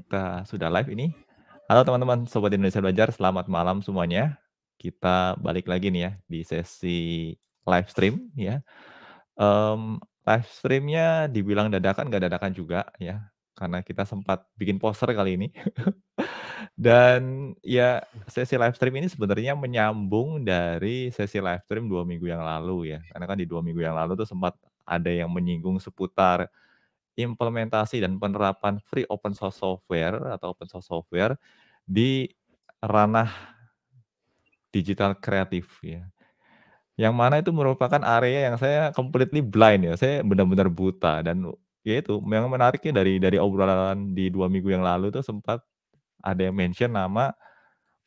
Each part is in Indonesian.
kita sudah live ini. Halo teman-teman Sobat Indonesia Belajar, selamat malam semuanya. Kita balik lagi nih ya di sesi live stream ya. Um, live streamnya dibilang dadakan gak dadakan juga ya, karena kita sempat bikin poster kali ini. Dan ya sesi live stream ini sebenarnya menyambung dari sesi live stream dua minggu yang lalu ya, karena kan di dua minggu yang lalu tuh sempat ada yang menyinggung seputar implementasi dan penerapan free open source software atau open source software di ranah digital kreatif ya. Yang mana itu merupakan area yang saya completely blind ya. Saya benar-benar buta dan ya itu yang menariknya dari dari obrolan di dua minggu yang lalu tuh sempat ada yang mention nama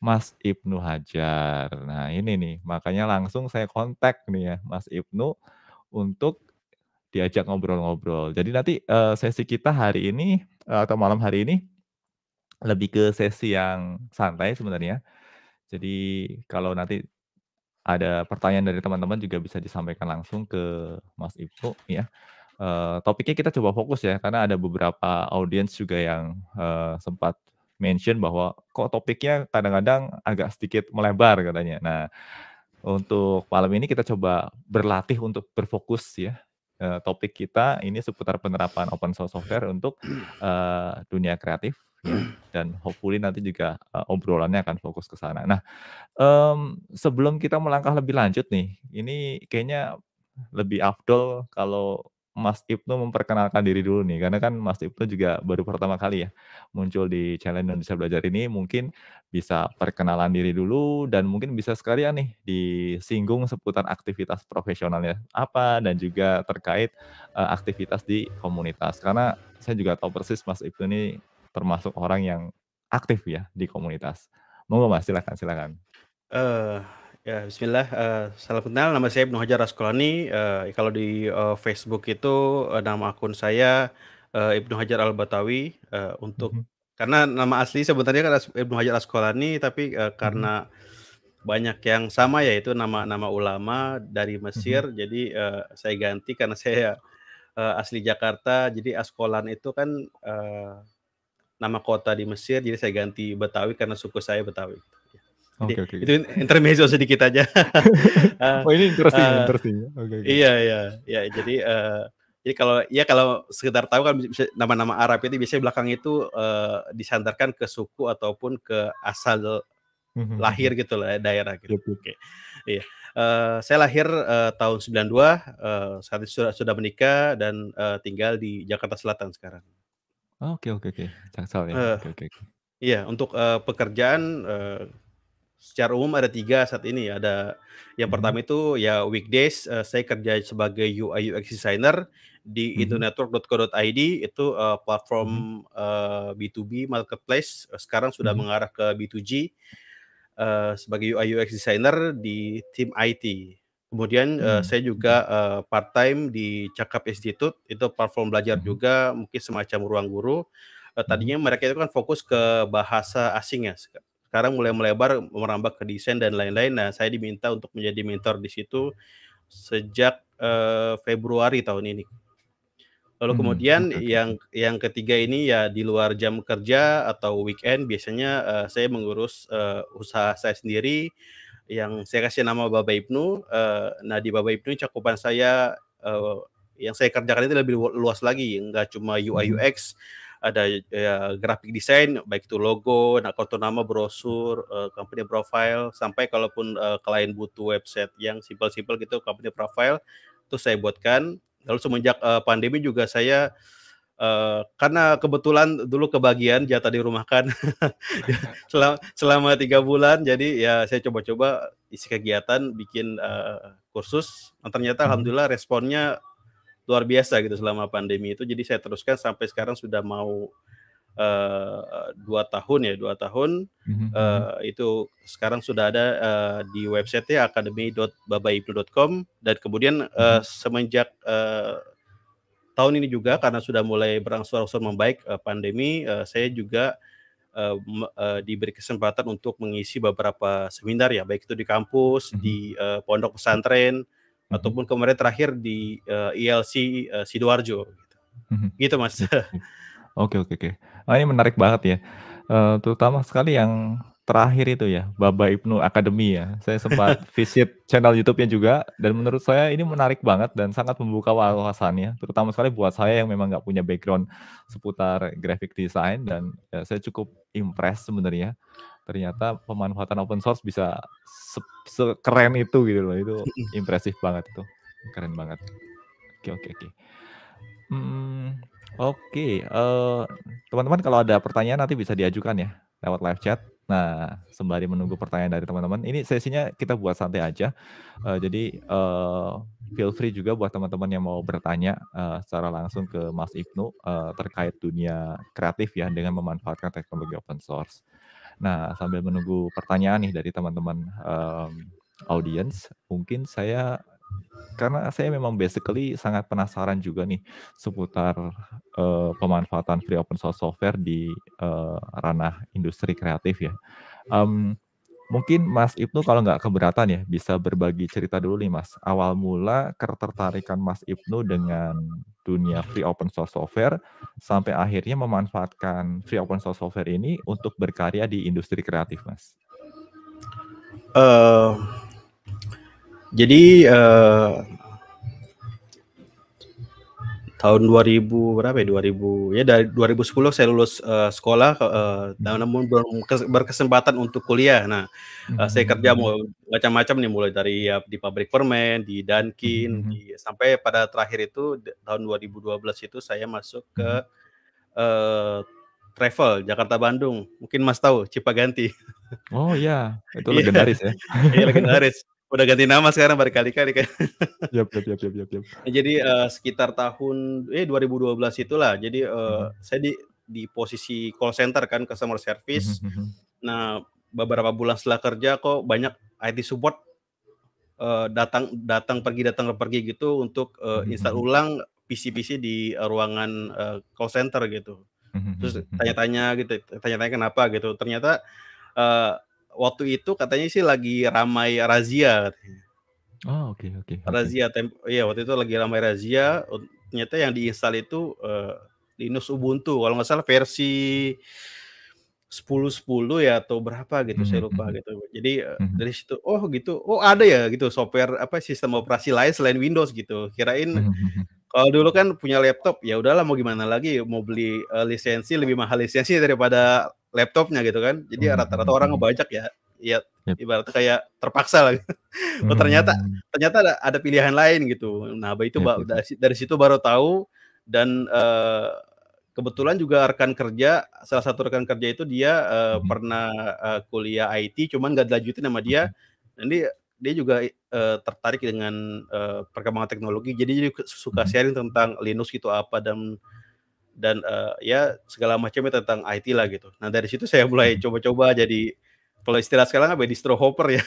Mas Ibnu Hajar. Nah ini nih makanya langsung saya kontak nih ya Mas Ibnu untuk diajak ngobrol-ngobrol. Jadi nanti uh, sesi kita hari ini uh, atau malam hari ini lebih ke sesi yang santai sebenarnya. Jadi kalau nanti ada pertanyaan dari teman-teman juga bisa disampaikan langsung ke Mas Ibu ya. Uh, topiknya kita coba fokus ya karena ada beberapa audiens juga yang uh, sempat mention bahwa kok topiknya kadang-kadang agak sedikit melebar katanya. Nah, untuk malam ini kita coba berlatih untuk berfokus ya uh, topik kita ini seputar penerapan open source software untuk uh, dunia kreatif ya. dan hopefully nanti juga uh, obrolannya akan fokus ke sana. Nah, um, sebelum kita melangkah lebih lanjut nih, ini kayaknya lebih afdol kalau Mas Ibnu memperkenalkan diri dulu nih, karena kan Mas Ibnu juga baru pertama kali ya muncul di channel Indonesia Belajar ini, mungkin bisa perkenalan diri dulu dan mungkin bisa sekalian nih disinggung seputar aktivitas profesionalnya apa dan juga terkait uh, aktivitas di komunitas. Karena saya juga tahu persis Mas Ibnu ini termasuk orang yang aktif ya di komunitas. Monggo Mas, silakan silakan. uh Ya, bismillah. Uh, salam kenal, nama saya Ibnu Hajar Askolani. Uh, eh, kalau di uh, Facebook itu uh, nama akun saya uh, Ibnu Hajar Al-Batawi uh, untuk mm -hmm. karena nama asli sebenarnya kan Ibnu Hajar Askolani tapi uh, karena mm -hmm. banyak yang sama yaitu nama-nama ulama dari Mesir mm -hmm. jadi uh, saya ganti karena saya uh, asli Jakarta. Jadi Askolan itu kan uh, nama kota di Mesir jadi saya ganti Betawi karena suku saya Betawi. Okay, okay. Itu intermezzo sedikit aja. Ah, oh ini interesting, uh, interesting. Okay, okay. Iya iya iya. Jadi uh, jadi kalau ya kalau sekedar tahu kan nama-nama Arab itu biasanya belakang itu uh, disandarkan ke suku ataupun ke asal mm-hmm. lahir mhm. gitu lah daerah gitu. Yep. Oke. Okay. Iya. Uh, saya lahir uh, tahun 92, uh, saat itu sudah, sudah menikah dan uh, tinggal di Jakarta Selatan sekarang. Oke, oke, oke. Ya. Oke, oke. Iya, untuk uh, pekerjaan uh, secara umum ada tiga saat ini. Ada yang mm-hmm. pertama itu ya weekdays uh, saya kerja sebagai UI UX designer di hmm. indonetwork.co.id itu uh, platform hmm. uh, eh, B2B marketplace sekarang sudah hmm. mengarah ke B2G uh, sebagai UI UX designer di tim IT. Kemudian hmm. uh, saya juga uh, mm-hmm. part time di Cakap Institute itu platform belajar hmm. juga mungkin semacam ruang guru. tadinya mereka itu kan fokus ke bahasa asing ya sekarang mulai melebar merambah ke desain dan lain-lain. Nah, saya diminta untuk menjadi mentor di situ sejak uh, Februari tahun ini. Lalu hmm, kemudian okay. yang yang ketiga ini ya di luar jam kerja atau weekend biasanya uh, saya mengurus uh, usaha saya sendiri yang saya kasih nama Baba Ibnu. Uh, nah di Baba Ibnu cakupan saya uh, yang saya kerjakan itu lebih luas lagi, nggak cuma UI UX. Hmm ada ya, grafik desain baik itu logo, nak kontur nama, brosur, uh, company profile sampai kalaupun uh, klien butuh website yang simpel-simpel gitu company profile itu saya buatkan. Lalu semenjak uh, pandemi juga saya Uh, karena kebetulan dulu kebagian jatah di rumah selama, selama tiga bulan jadi ya saya coba-coba isi kegiatan bikin uh, kursus nah, ternyata hmm. alhamdulillah responnya luar biasa gitu selama pandemi itu. Jadi saya teruskan sampai sekarang sudah mau uh, dua tahun ya dua tahun mm-hmm. uh, itu sekarang sudah ada uh, di websitenya akademi.babaibnu.com dan kemudian uh, semenjak uh, tahun ini juga karena sudah mulai berangsur-angsur membaik uh, pandemi uh, saya juga diberi kesempatan untuk mengisi beberapa seminar ya baik itu di kampus, mm-hmm. di uh, pondok pesantren, hmm. ataupun kemarin terakhir di uh, eh, ILC e uh, eh, sidoarjo gitu, hmm. gitu mas. Oke oke oke. Nah, ini menarik banget ya, uh, terutama sekali yang terakhir itu ya, Baba Ibnu Akademi ya. Saya sempat visit channel YouTube-nya juga dan menurut saya ini menarik banget dan sangat membuka wawasan ya. terutama sekali buat saya yang memang nggak punya background seputar graphic design dan ya, saya cukup impress sebenarnya ternyata pemanfaatan open source bisa se sekeren itu gitu loh itu impresif banget itu keren banget oke oke oke hmm, oke okay. Eh, teman-teman kalau ada pertanyaan nanti bisa diajukan ya lewat live chat nah sembari menunggu pertanyaan dari teman-teman ini sesinya kita buat santai aja uh, jadi uh, feel free juga buat teman-teman yang mau bertanya uh, secara langsung ke Mas Ibnu uh, terkait dunia kreatif ya dengan memanfaatkan teknologi open source Nah, sambil menunggu pertanyaan nih dari teman-teman um, audience, mungkin saya karena saya memang basically sangat penasaran juga nih seputar uh, pemanfaatan free open source software di uh, ranah industri kreatif ya. Um, Mungkin Mas Ibnu kalau nggak keberatan ya bisa berbagi cerita dulu nih Mas. Awal mula ketertarikan Mas Ibnu dengan dunia free open source software sampai akhirnya memanfaatkan free open source software ini untuk berkarya di industri kreatif Mas. Uh, jadi uh, tahun 2000 berapa ya 2000 ya dari 2010 saya lulus uh, sekolah uh, eh, dan namun belum berkesempatan untuk kuliah nah eh, -hmm. uh, saya kerja macam-macam nih mulai dari ya, di pabrik permen di Dunkin -hmm. di, sampai pada terakhir itu tahun 2012 itu saya masuk ke uh, travel Jakarta Bandung mungkin Mas tahu Cipaganti Oh iya, itu iya. legendaris ya. Iya legendaris udah ganti nama sekarang berkali-kali kan. yep, yep, yep, yep, yap. Nah, jadi uh, sekitar tahun eh 2012 itulah. Jadi uh, hmm. saya di di posisi call center kan customer service. Hmm. hmm, hmm. Nah, beberapa bulan setelah kerja kok banyak IT support uh, datang datang pergi datang pergi gitu untuk uh, install hmm. ulang PC-PC di uh, ruangan uh, call center gitu. Terus tanya-tanya gitu, tanya-tanya kenapa gitu. Ternyata uh, waktu itu katanya sih lagi ramai razia katanya. Oh oke okay, oke. Okay, okay. Razia tempo, iya waktu itu lagi ramai razia. Ternyata yang diinstal itu uh, Linux Ubuntu kalau nggak salah versi 10 10 ya atau berapa gitu mm -hmm. saya lupa mhm. gitu. Jadi mm -hmm. dari situ oh gitu. Oh ada ya gitu software apa sistem operasi lain selain Windows gitu. Kirain mm -hmm. kalau dulu kan punya laptop ya udahlah mau gimana lagi mau beli uh, lisensi lebih mahal lisensi daripada laptopnya gitu kan. Jadi hmm, rata-rata hmm, orang hmm. ngebajak ya. Ya yep. ibaratnya kayak terpaksa lah. Mm -hmm. ternyata ternyata ada, ada pilihan lain gitu. Nah, itu yep, yep. dari, situ baru tahu dan uh, kebetulan juga rekan kerja salah satu rekan kerja itu dia uh, hmm. pernah uh, kuliah IT cuman nggak dilanjutin sama dia nanti dia juga uh, tertarik dengan uh, perkembangan teknologi jadi dia suka sharing tentang Linux gitu apa dan dan uh, ya segala macamnya tentang IT lah gitu. Nah dari situ saya mulai hmm. coba-coba jadi kalau istilah sekarang apa ya, distro hopper ya.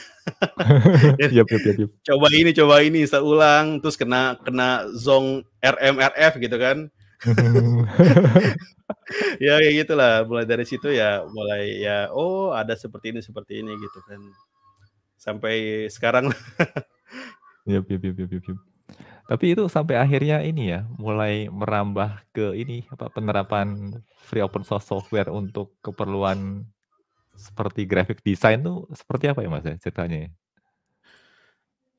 yep, yep, yep, yep. Coba ini, coba ini, saya ulang, terus kena kena zong RMRF gitu kan. ya kayak gitulah mulai dari situ ya mulai ya oh ada seperti ini seperti ini gitu kan sampai sekarang yep, yep, yep, yep, yep. Tapi itu sampai akhirnya ini ya, mulai merambah ke ini apa penerapan free open source software untuk keperluan seperti graphic design tuh seperti apa ya Mas ya ceritanya?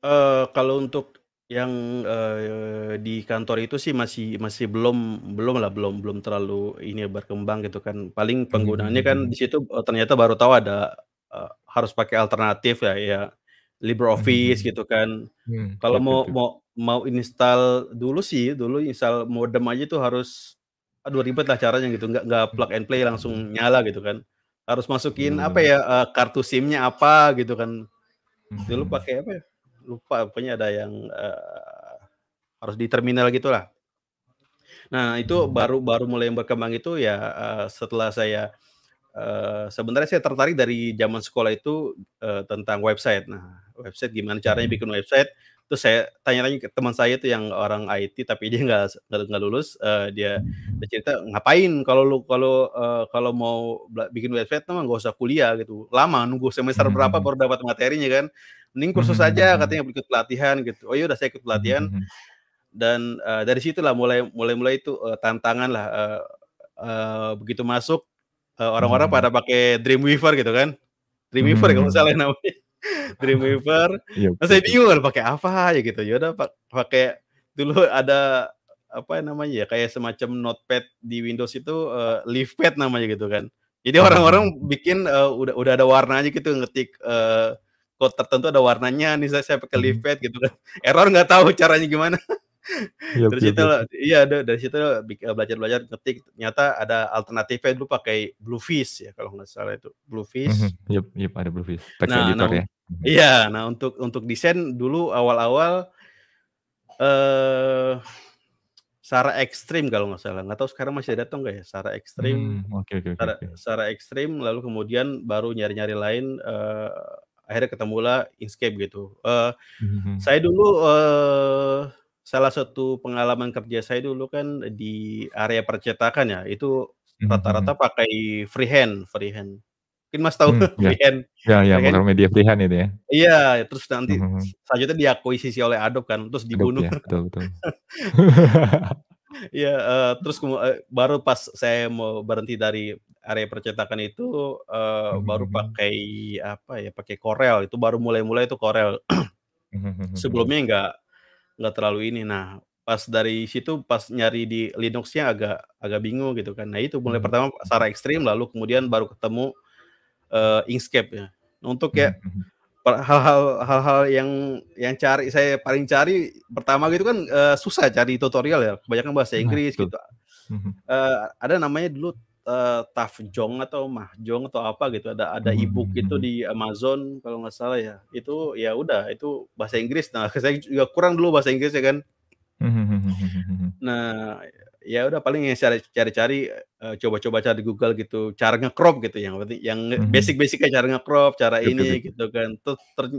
Uh, kalau untuk yang uh, di kantor itu sih masih masih belum belum lah belum belum terlalu ini ya berkembang gitu kan paling penggunaannya kan hmm. di situ oh, ternyata baru tahu ada uh, harus pakai alternatif ya ya LibreOffice hmm. gitu kan. Hmm. Kalau mau mau mau install dulu sih, dulu install modem aja tuh harus aduh ribet lah caranya gitu, nggak nggak hmm. plug and play langsung hmm. nyala gitu kan. Harus masukin hmm. apa ya uh, kartu SIM-nya apa gitu kan. Dulu pakai hmm. apa ya? Lupa pokoknya ada yang uh, harus di terminal gitulah. Nah, itu baru baru mulai berkembang itu ya uh, setelah saya uh, sebenarnya saya tertarik dari zaman sekolah itu uh, tentang website. Nah, website gimana hmm. caranya bikin website terus saya tanya-tanya ke teman saya tuh yang orang IT tapi dia nggak nggak lulus uh, dia, cerita ngapain kalau lu kalau uh, kalau mau bikin website mah nggak usah kuliah gitu lama nunggu semester hmm. berapa baru dapat materinya kan mending kursus saja hmm. katanya ikut pelatihan gitu oh iya udah saya ikut pelatihan dan uh, dari situlah mulai mulai mulai itu uh, tantangan lah uh, uh, begitu masuk orang-orang uh, pada pakai Dreamweaver gitu kan Dreamweaver hmm. kalau salah namanya Dreamweaver. Iya, nah, saya bingung kan pakai apa ya gitu. Ya udah pakai dulu ada apa namanya ya kayak semacam notepad di Windows itu uh, eh, leafpad namanya gitu kan. Jadi hmm. orang-orang bikin uh, udah udah ada warnanya gitu ngetik uh, eh, code tertentu ada warnanya nih saya, saya pakai leafpad hmm. gitu kan. Error nggak tahu caranya gimana. yep, iya, iya, dari situ yep. Eh, iya dari situ belajar belajar ngetik ternyata ada alternatifnya dulu pakai Bluefish ya kalau nggak salah itu Bluefish mm -hmm. yep, yep, ada Bluefish text nah, editor nah, ya mhm. iya nah untuk untuk desain dulu awal-awal eh uh, Ekstrim kalau nggak salah nggak tahu sekarang masih ada atau nggak ya Sara Ekstrim hmm, okay, okay, Sara, okay. Sara Ekstrim lalu kemudian baru nyari-nyari lain uh, akhirnya ketemulah Inkscape gitu uh, mm -hmm. saya dulu uh, salah satu pengalaman kerja saya dulu kan di area percetakan ya itu hmm, rata-rata hmm. pakai freehand freehand mungkin mas tahu hmm, ya. freehand ya ya, freehand. media freehand itu ya iya terus nanti hmm, hmm. selanjutnya diakuisisi oleh Adobe kan terus dibunuh Adobe, ya, betul betul Iya, uh, terus uh, baru pas saya mau berhenti dari area percetakan itu uh, hmm baru pakai apa ya, pakai Corel itu baru mulai-mulai itu Corel. Sebelumnya nggak nggak terlalu ini. Nah, pas dari situ pas nyari di Linuxnya agak agak bingung gitu kan. Nah itu mulai hmm. pertama secara ekstrim lalu kemudian baru ketemu uh, eh, Inkscape ya. Nah, untuk ya hal-hal hal-hal yang yang cari saya paling cari pertama gitu kan uh, susah cari tutorial ya kebanyakan bahasa nah, Inggris nah, gitu. Uh, ada namanya dulu uh, eh, Tafjong atau Mahjong atau apa gitu ada ada hmm, ebook hmm, gitu hmm. di Amazon kalau nggak salah ya itu ya udah itu bahasa Inggris nah saya juga kurang dulu bahasa Inggris ya kan nah ya udah paling yang cari cari e, coba-coba cari di Google gitu cara ngecrop gitu yang berarti yang basic-basicnya cara ngecrop cara ini gitu kan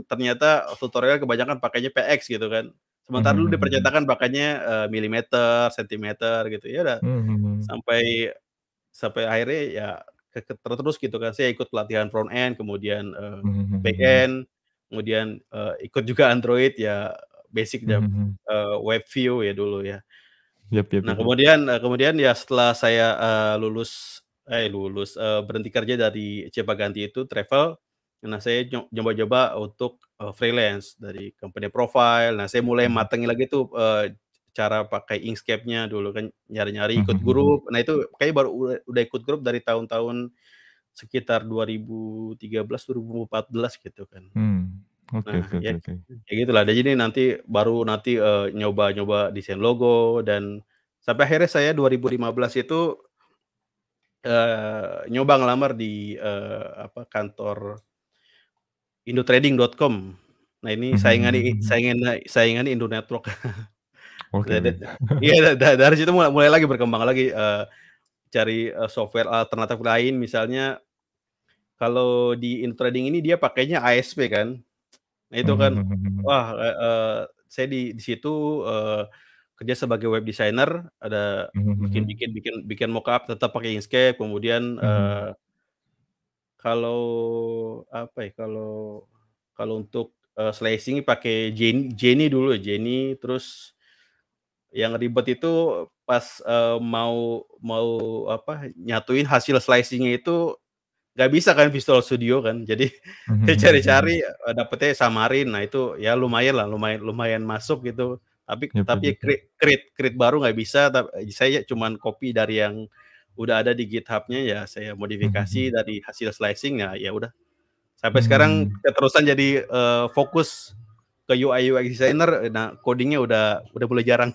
ternyata tutorial kebanyakan pakainya PX gitu kan sementara dulu dipercetakan pakainya e, milimeter sentimeter gitu ya udah sampai sampai akhirnya ya terus gitu kan saya ikut pelatihan front end kemudian uh, back end kemudian uh, ikut juga Android ya basic mm-hmm. uh, hmm, hmm. web view ya dulu ya. Yep, yep, nah yep. kemudian uh, kemudian ya setelah saya uh, lulus eh lulus uh, berhenti kerja dari ganti itu travel, nah saya coba-coba untuk uh, freelance dari company profile. Nah saya mulai hmm, matangi lagi tuh uh, cara pakai Inkscape-nya dulu kan nyari-nyari ikut mhm, grup. Mhm. Nah itu kayaknya baru udah ikut grup dari tahun-tahun sekitar 2013 2014 gitu kan. Hmm. okay, nah, okay, ya, oke. Okay. Ya gitulah. Jadi nanti baru nanti eh, nyoba-nyoba uh, desain logo dan sampai akhirnya saya 2015 itu uh, nyoba ngelamar di uh, apa kantor indotrading.com. Nah ini mhm, saingan saingan saingan Indo Oke. Okay. Iya dari situ mulai, mulai lagi berkembang lagi uh, cari uh, software alternatif lain misalnya kalau di intrading ini dia pakainya ASP kan. Nah, itu kan wah eh, saya di di situ uh, kerja sebagai web designer ada bikin bikin bikin bikin mockup tetap pakai Inkscape kemudian uh, kalau apa ya kalau kalau untuk uh, slicing pakai Jenny, Jenny dulu Jenny terus yang ribet itu pas uh, mau mau apa nyatuin hasil slicingnya itu nggak bisa kan Visual Studio kan jadi hmm, hmm, hmm, cari-cari -hmm. dapetnya samarin nah itu ya lumayan lah lumayan lumayan masuk gitu tapi yep, ya, tapi create create create baru nggak bisa tapi saya ya cuma copy dari yang udah ada di githubnya ya saya modifikasi dari hasil slicingnya ya udah sampai sekarang keterusan jadi uh, fokus ke UI UX designer nah codingnya udah udah mulai jarang.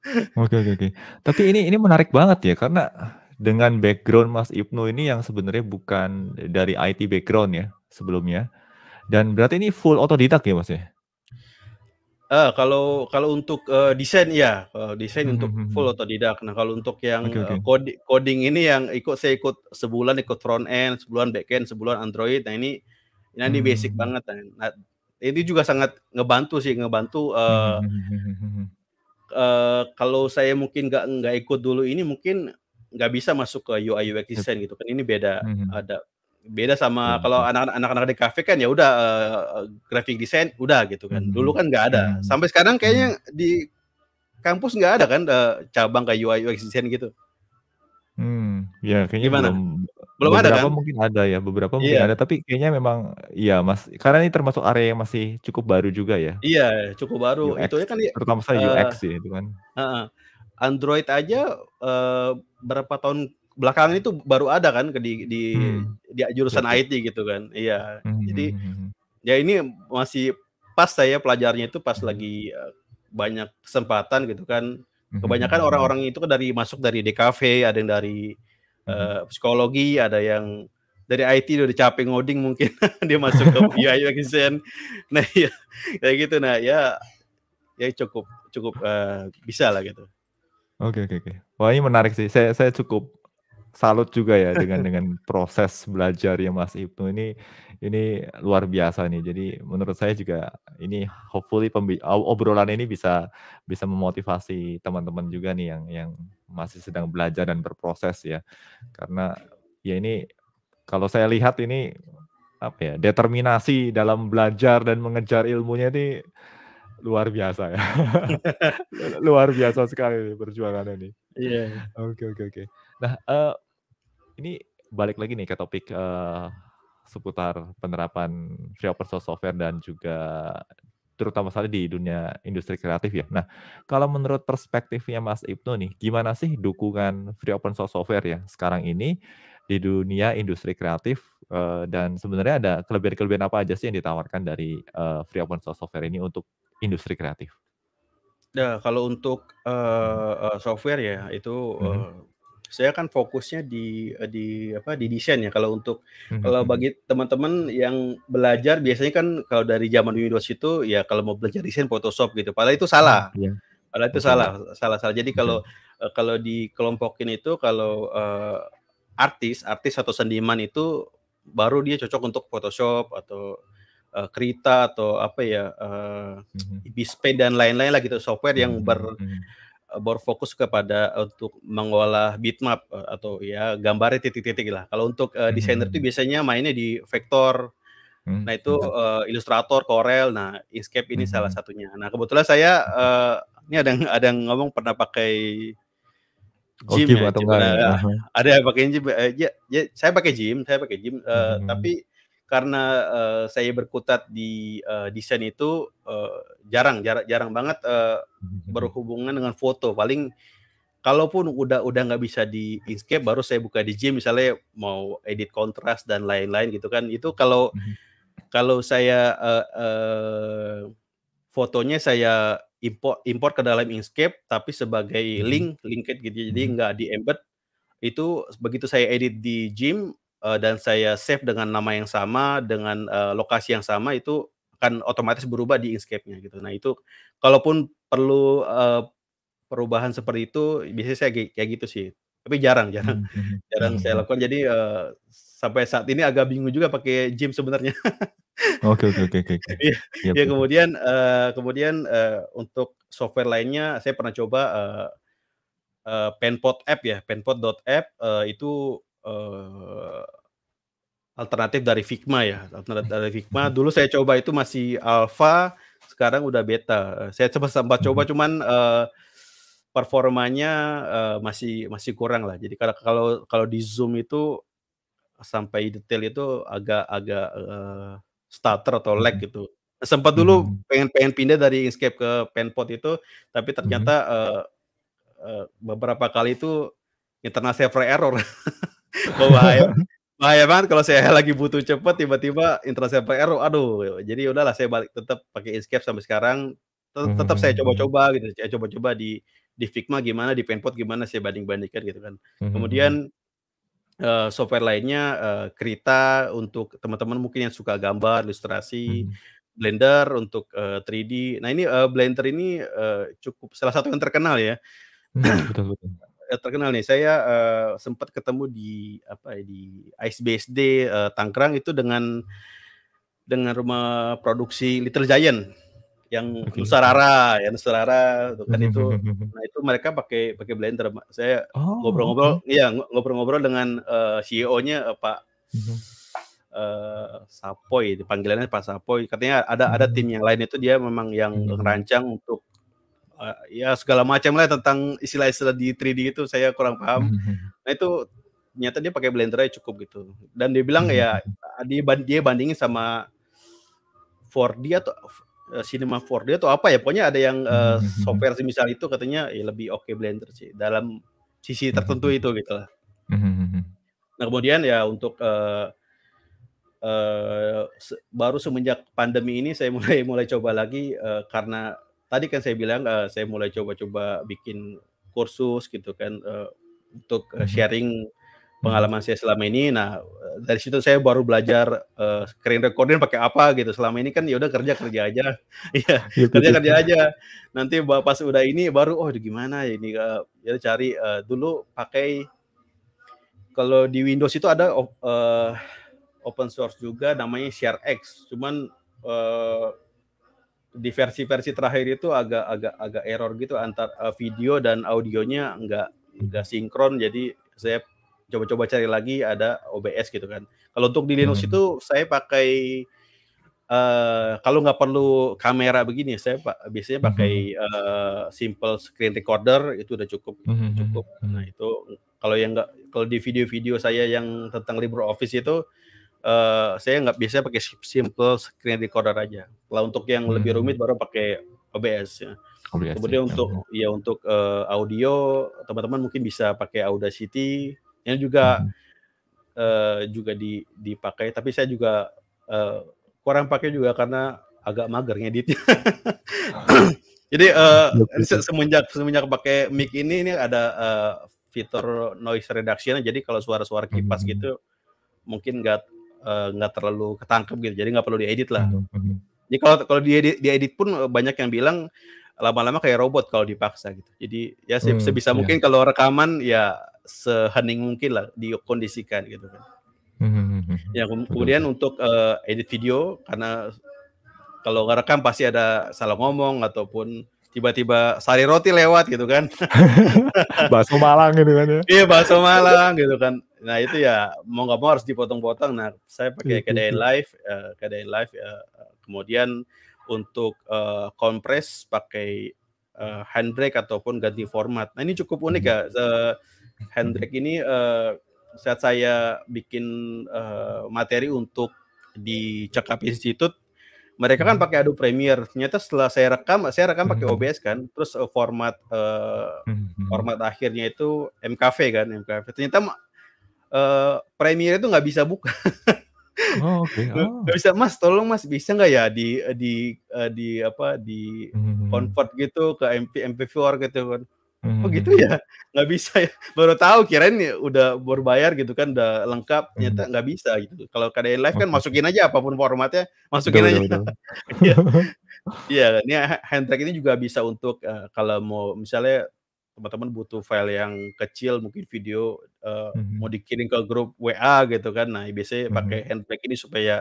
Oke oke oke. Tapi ini ini menarik banget ya karena dengan background Mas Ibnu ini yang sebenarnya bukan dari IT background ya sebelumnya. Dan berarti ini full otodidak ya Mas ya? Uh, kalau kalau untuk uh, desain ya uh, desain hmm, untuk hmm, hmm, full otodidak. Nah kalau untuk yang okay, okay. Uh, eh, coding, coding ini yang ikut saya ikut sebulan ikut front end, sebulan back end, sebulan Android. Nah ini ini hmm. basic banget. Nah, ini juga sangat ngebantu sih ngebantu uh, uh, kalau saya mungkin nggak nggak ikut dulu ini mungkin nggak bisa masuk ke UI UX design gitu kan ini beda hmm. ada beda sama hmm. kalau anak-anak di kafe kan ya udah uh, graphic design udah gitu kan hmm. dulu kan nggak ada sampai sekarang kayaknya di kampus nggak ada kan uh, cabang kayak UI UX design gitu hmm ya kayaknya Gimana? belum belum beberapa ada kan? mungkin ada ya beberapa yeah. ada tapi kayaknya memang iya mas karena ini termasuk area yang masih cukup baru juga ya iya yeah, cukup baru UX, itu ya kan terutama saya uh, eh, UX sih, ya, itu kan uh, Android aja uh, berapa tahun belakangan itu baru ada kan ke di di, hmm. di jurusan yeah. IT iya. gitu kan iya hmm. hmm jadi hmm, hmm. ya ini masih pas saya pelajarnya itu pas hmm. lagi eh, banyak kesempatan gitu kan kebanyakan orang-orang hmm. itu kan dari masuk dari DKV ada yang dari uh, psikologi, ada yang dari IT udah capek ngoding mungkin dia masuk ke UI UX design. Nah, ya kayak gitu nah ya ya cukup cukup uh, bisa lah gitu. Oke okay, oke okay, oke. Okay. Wah, ini menarik sih. Saya saya cukup salut juga ya dengan dengan proses belajar ya Mas Ibnu ini ini luar biasa nih. Jadi menurut saya juga ini hopefully pembi- obrolan ini bisa bisa memotivasi teman-teman juga nih yang yang masih sedang belajar dan berproses ya. Hmm. Karena ya ini kalau saya lihat ini apa ya determinasi dalam belajar dan mengejar ilmunya ini luar biasa ya. luar biasa sekali perjuangan ini. Iya. Yeah. Oke okay, oke okay, oke. Okay. Nah, uh, ini balik lagi nih ke topik uh, seputar penerapan free open source software dan juga terutama saja di dunia industri kreatif ya. Nah, kalau menurut perspektifnya Mas Ibnu nih, gimana sih dukungan free open source software ya sekarang ini di dunia industri kreatif eh, dan sebenarnya ada kelebihan-kelebihan apa aja sih yang ditawarkan dari eh, free open source software ini untuk industri kreatif? Nah, kalau untuk uh, software ya itu mm -hmm. uh, saya kan fokusnya di eh, di apa di desain ya kalau untuk mm-hmm. kalau hmm. bagi teman-teman yang belajar biasanya kan kalau dari zaman Windows itu ya kalau mau belajar desain Photoshop gitu padahal itu salah. Yeah. Iya. Padahal itu salah, salah salah. Jadi kalau eh, kalau di kelompokin itu kalau uh, artis, artis atau seniman itu baru dia cocok untuk Photoshop atau uh, Krita atau apa ya uh, mm-hmm. Hmm. Bispe dan lain-lain lah gitu software yang hmm, ber mm-hmm fokus kepada eh, untuk mengolah bitmap eh, atau ya gambar titik-titik lah. Kalau untuk uh, desainer itu hmm. biasanya mainnya di vektor. Hmm. Nah itu uh, Illustrator, Corel, nah Inkscape ini hmm. salah satunya. Nah kebetulan saya uh, ini ada yang ada yang ngomong pernah pakai oh, gym okay, ya, atau gym, ya? ada, uh-huh. ada yang pakai gym. Uh, ya, ya, saya pakai gym, saya pakai gym. Uh, hmm. Tapi karena uh, saya berkutat di uh, desain itu uh, jarang jarang jarang banget uh, berhubungan dengan foto paling kalaupun udah udah nggak bisa di Inkscape baru saya buka di gym misalnya mau edit kontras dan lain-lain gitu kan itu kalau mhm. kalau saya uh, uh, fotonya saya import import ke dalam Inkscape tapi sebagai mhm. link linked gitu jadi nggak di embed itu begitu saya edit di gym uh, dan saya save dengan nama yang sama dengan uh, lokasi yang sama itu akan otomatis berubah di Inkscape-nya gitu. Nah itu kalaupun perlu uh, perubahan seperti itu biasanya saya kayak gitu sih. Tapi jarang, jarang, hmm. jarang hmm. hmm. hmm saya hmm. lakukan. Jadi uh, sampai saat ini agak bingung juga pakai gym sebenarnya. Oke oke oke oke. Ya kemudian uh, kemudian uh, untuk software lainnya saya pernah coba uh, uh, Penpot app ya, penpot.app uh, itu uh, alternatif dari Figma ya. Alternatif dari Figma. Dulu saya coba itu masih alpha, sekarang udah beta. Saya coba sempat coba hmm. cuman uh, performanya uh, masih masih kurang lah. Jadi kalau kalau kalau di Zoom itu sampai detail itu agak agak uh, starter atau lag hmm. gitu. Sempat dulu hmm. pengen pengen pindah dari Inkscape ke Penpot itu, tapi ternyata uh, uh, beberapa kali itu internal server error. bahaya bahaya banget kalau saya lagi butuh cepat tiba-tiba interceptor PR aduh jadi udahlah saya balik tetap pakai escape sampai sekarang hmm, tetap, -hmm. saya hmm, hmm. coba-coba gitu saya coba-coba di di Figma gimana di Paintpot gimana saya banding-bandingkan gitu kan kemudian uh, software lainnya uh, Krita untuk teman-teman mungkin yang suka gambar ilustrasi Blender untuk uh, eh, 3D nah ini uh, Blender ini uh, cukup salah satu yang terkenal ya betul betul Eh, terkenal nih. Saya uh, eh, sempat ketemu di apa ya, di Ice BSD uh, eh, Tangkrang itu dengan dengan rumah produksi Little Giant yang okay. Nusarara, ya Nusarara kan itu. Nah, itu mereka pakai pakai blender. Saya oh, ngobrol-ngobrol, oh, okay. iya ngobrol-ngobrol dengan uh, CEO-nya uh, Pak uh, Sapoy, dipanggilannya Pak Sapoy. Katanya ada ada mhm. tim yang lain itu dia memang yang merancang mhm. untuk uh, ya segala macam lah tentang istilah-istilah di 3D itu saya kurang paham. Nah itu ternyata dia pakai blender aja cukup gitu. Dan dia bilang ya dia dia bandingin sama 4D atau eh, Cinema 4D atau apa ya pokoknya ada yang uh, software misal itu katanya ya lebih oke okay blender sih dalam sisi tertentu itu gitu lah. Nah kemudian ya untuk uh, uh, baru semenjak pandemi ini saya mulai mulai coba lagi uh, karena tadi kan saya bilang uh, saya mulai coba-coba bikin kursus gitu kan uh, untuk uh, sharing hmm. pengalaman saya selama ini. Nah, dari situ saya baru belajar uh, screen recording pakai apa gitu. Selama ini kan ya udah kerja kerja aja. Iya, ya, kerja kerja aja. Nanti pas udah ini baru oh gimana ini uh, ya cari uh, dulu pakai kalau di Windows itu ada uh, open source juga namanya ShareX. Cuman uh, di versi-versi terakhir itu agak agak agak error gitu antar uh, video dan audionya nggak nggak sinkron jadi saya coba-coba cari lagi ada OBS gitu kan kalau untuk di Linux hmm. itu saya pakai uh, kalau nggak perlu kamera begini saya pak biasanya hmm. pakai hmm. uh, simple screen recorder itu udah cukup hmm. hmm cukup hmm, nah itu kalau yang nggak kalau di video-video saya yang tentang LibreOffice itu uh, saya nggak biasanya pakai simple screen recorder aja. Kalau untuk yang hmm. lebih rumit hmm. baru pakai OBS. Ya. OBS Kemudian ya. untuk ya untuk uh, audio teman-teman mungkin bisa pakai Audacity yang juga hmm. uh, juga di, dipakai. Tapi saya juga uh, kurang pakai juga karena agak mager ngeditnya. Jadi uh, semenjak semenjak pakai mic ini ini ada uh, fitur noise reduction. Jadi kalau suara-suara kipas hmm. gitu mungkin nggak Eh, nggak uh, terlalu ketangkep gitu jadi nggak perlu diedit lah jadi kalau kalau diedit diedit pun eh, banyak yang bilang lama-lama kayak robot kalau dipaksa gitu jadi ya hmm, sebisa iya. mungkin kalau rekaman ya sehening mungkin lah dikondisikan gitu kan hmm, hmm, ya kemudian Betul. untuk uh, edit video karena kalau ngerekam pasti ada salah ngomong ataupun tiba-tiba sari roti lewat gitu kan. bakso Malang gitu kan ya. Iya, bakso Malang gitu kan. Nah, itu ya mau nggak mau harus dipotong-potong. Nah, saya pakai iya, iya, kedai iya. live, uh, eh, kedai live uh, eh, kemudian untuk uh, kompres pakai uh, handbrake ataupun ganti format. Nah, ini cukup unik ya. Uh, handbrake ini uh, saat saya bikin uh, materi untuk di Cakap Institute mereka kan hmm. pakai Adobe Premiere. Ternyata setelah saya rekam, saya rekam pakai hmm. OBS kan. Terus eh, format uh, format akhirnya itu MKV kan, MKV. Ternyata uh, Premiere itu nggak bisa buka. oh, oke. Okay. Oh. Gak bisa, Mas, tolong Mas, bisa nggak ya di di di apa di convert gitu ke MP MP4 gitu kan. Mm-hmm. Oh hmm. gitu ya, nggak bisa ya. Baru tahu kirain ya udah baru bayar gitu kan, udah lengkap, mm nggak bisa gitu. Kalau KDN Live okay. kan masukin aja apapun formatnya, masukin aja. Iya. iya, ini hand ini juga bisa untuk uh, kalau mau misalnya teman-teman butuh file yang kecil, mungkin video uh, hmm mau dikirim ke grup WA gitu kan. Nah biasanya hmm pakai hand ini supaya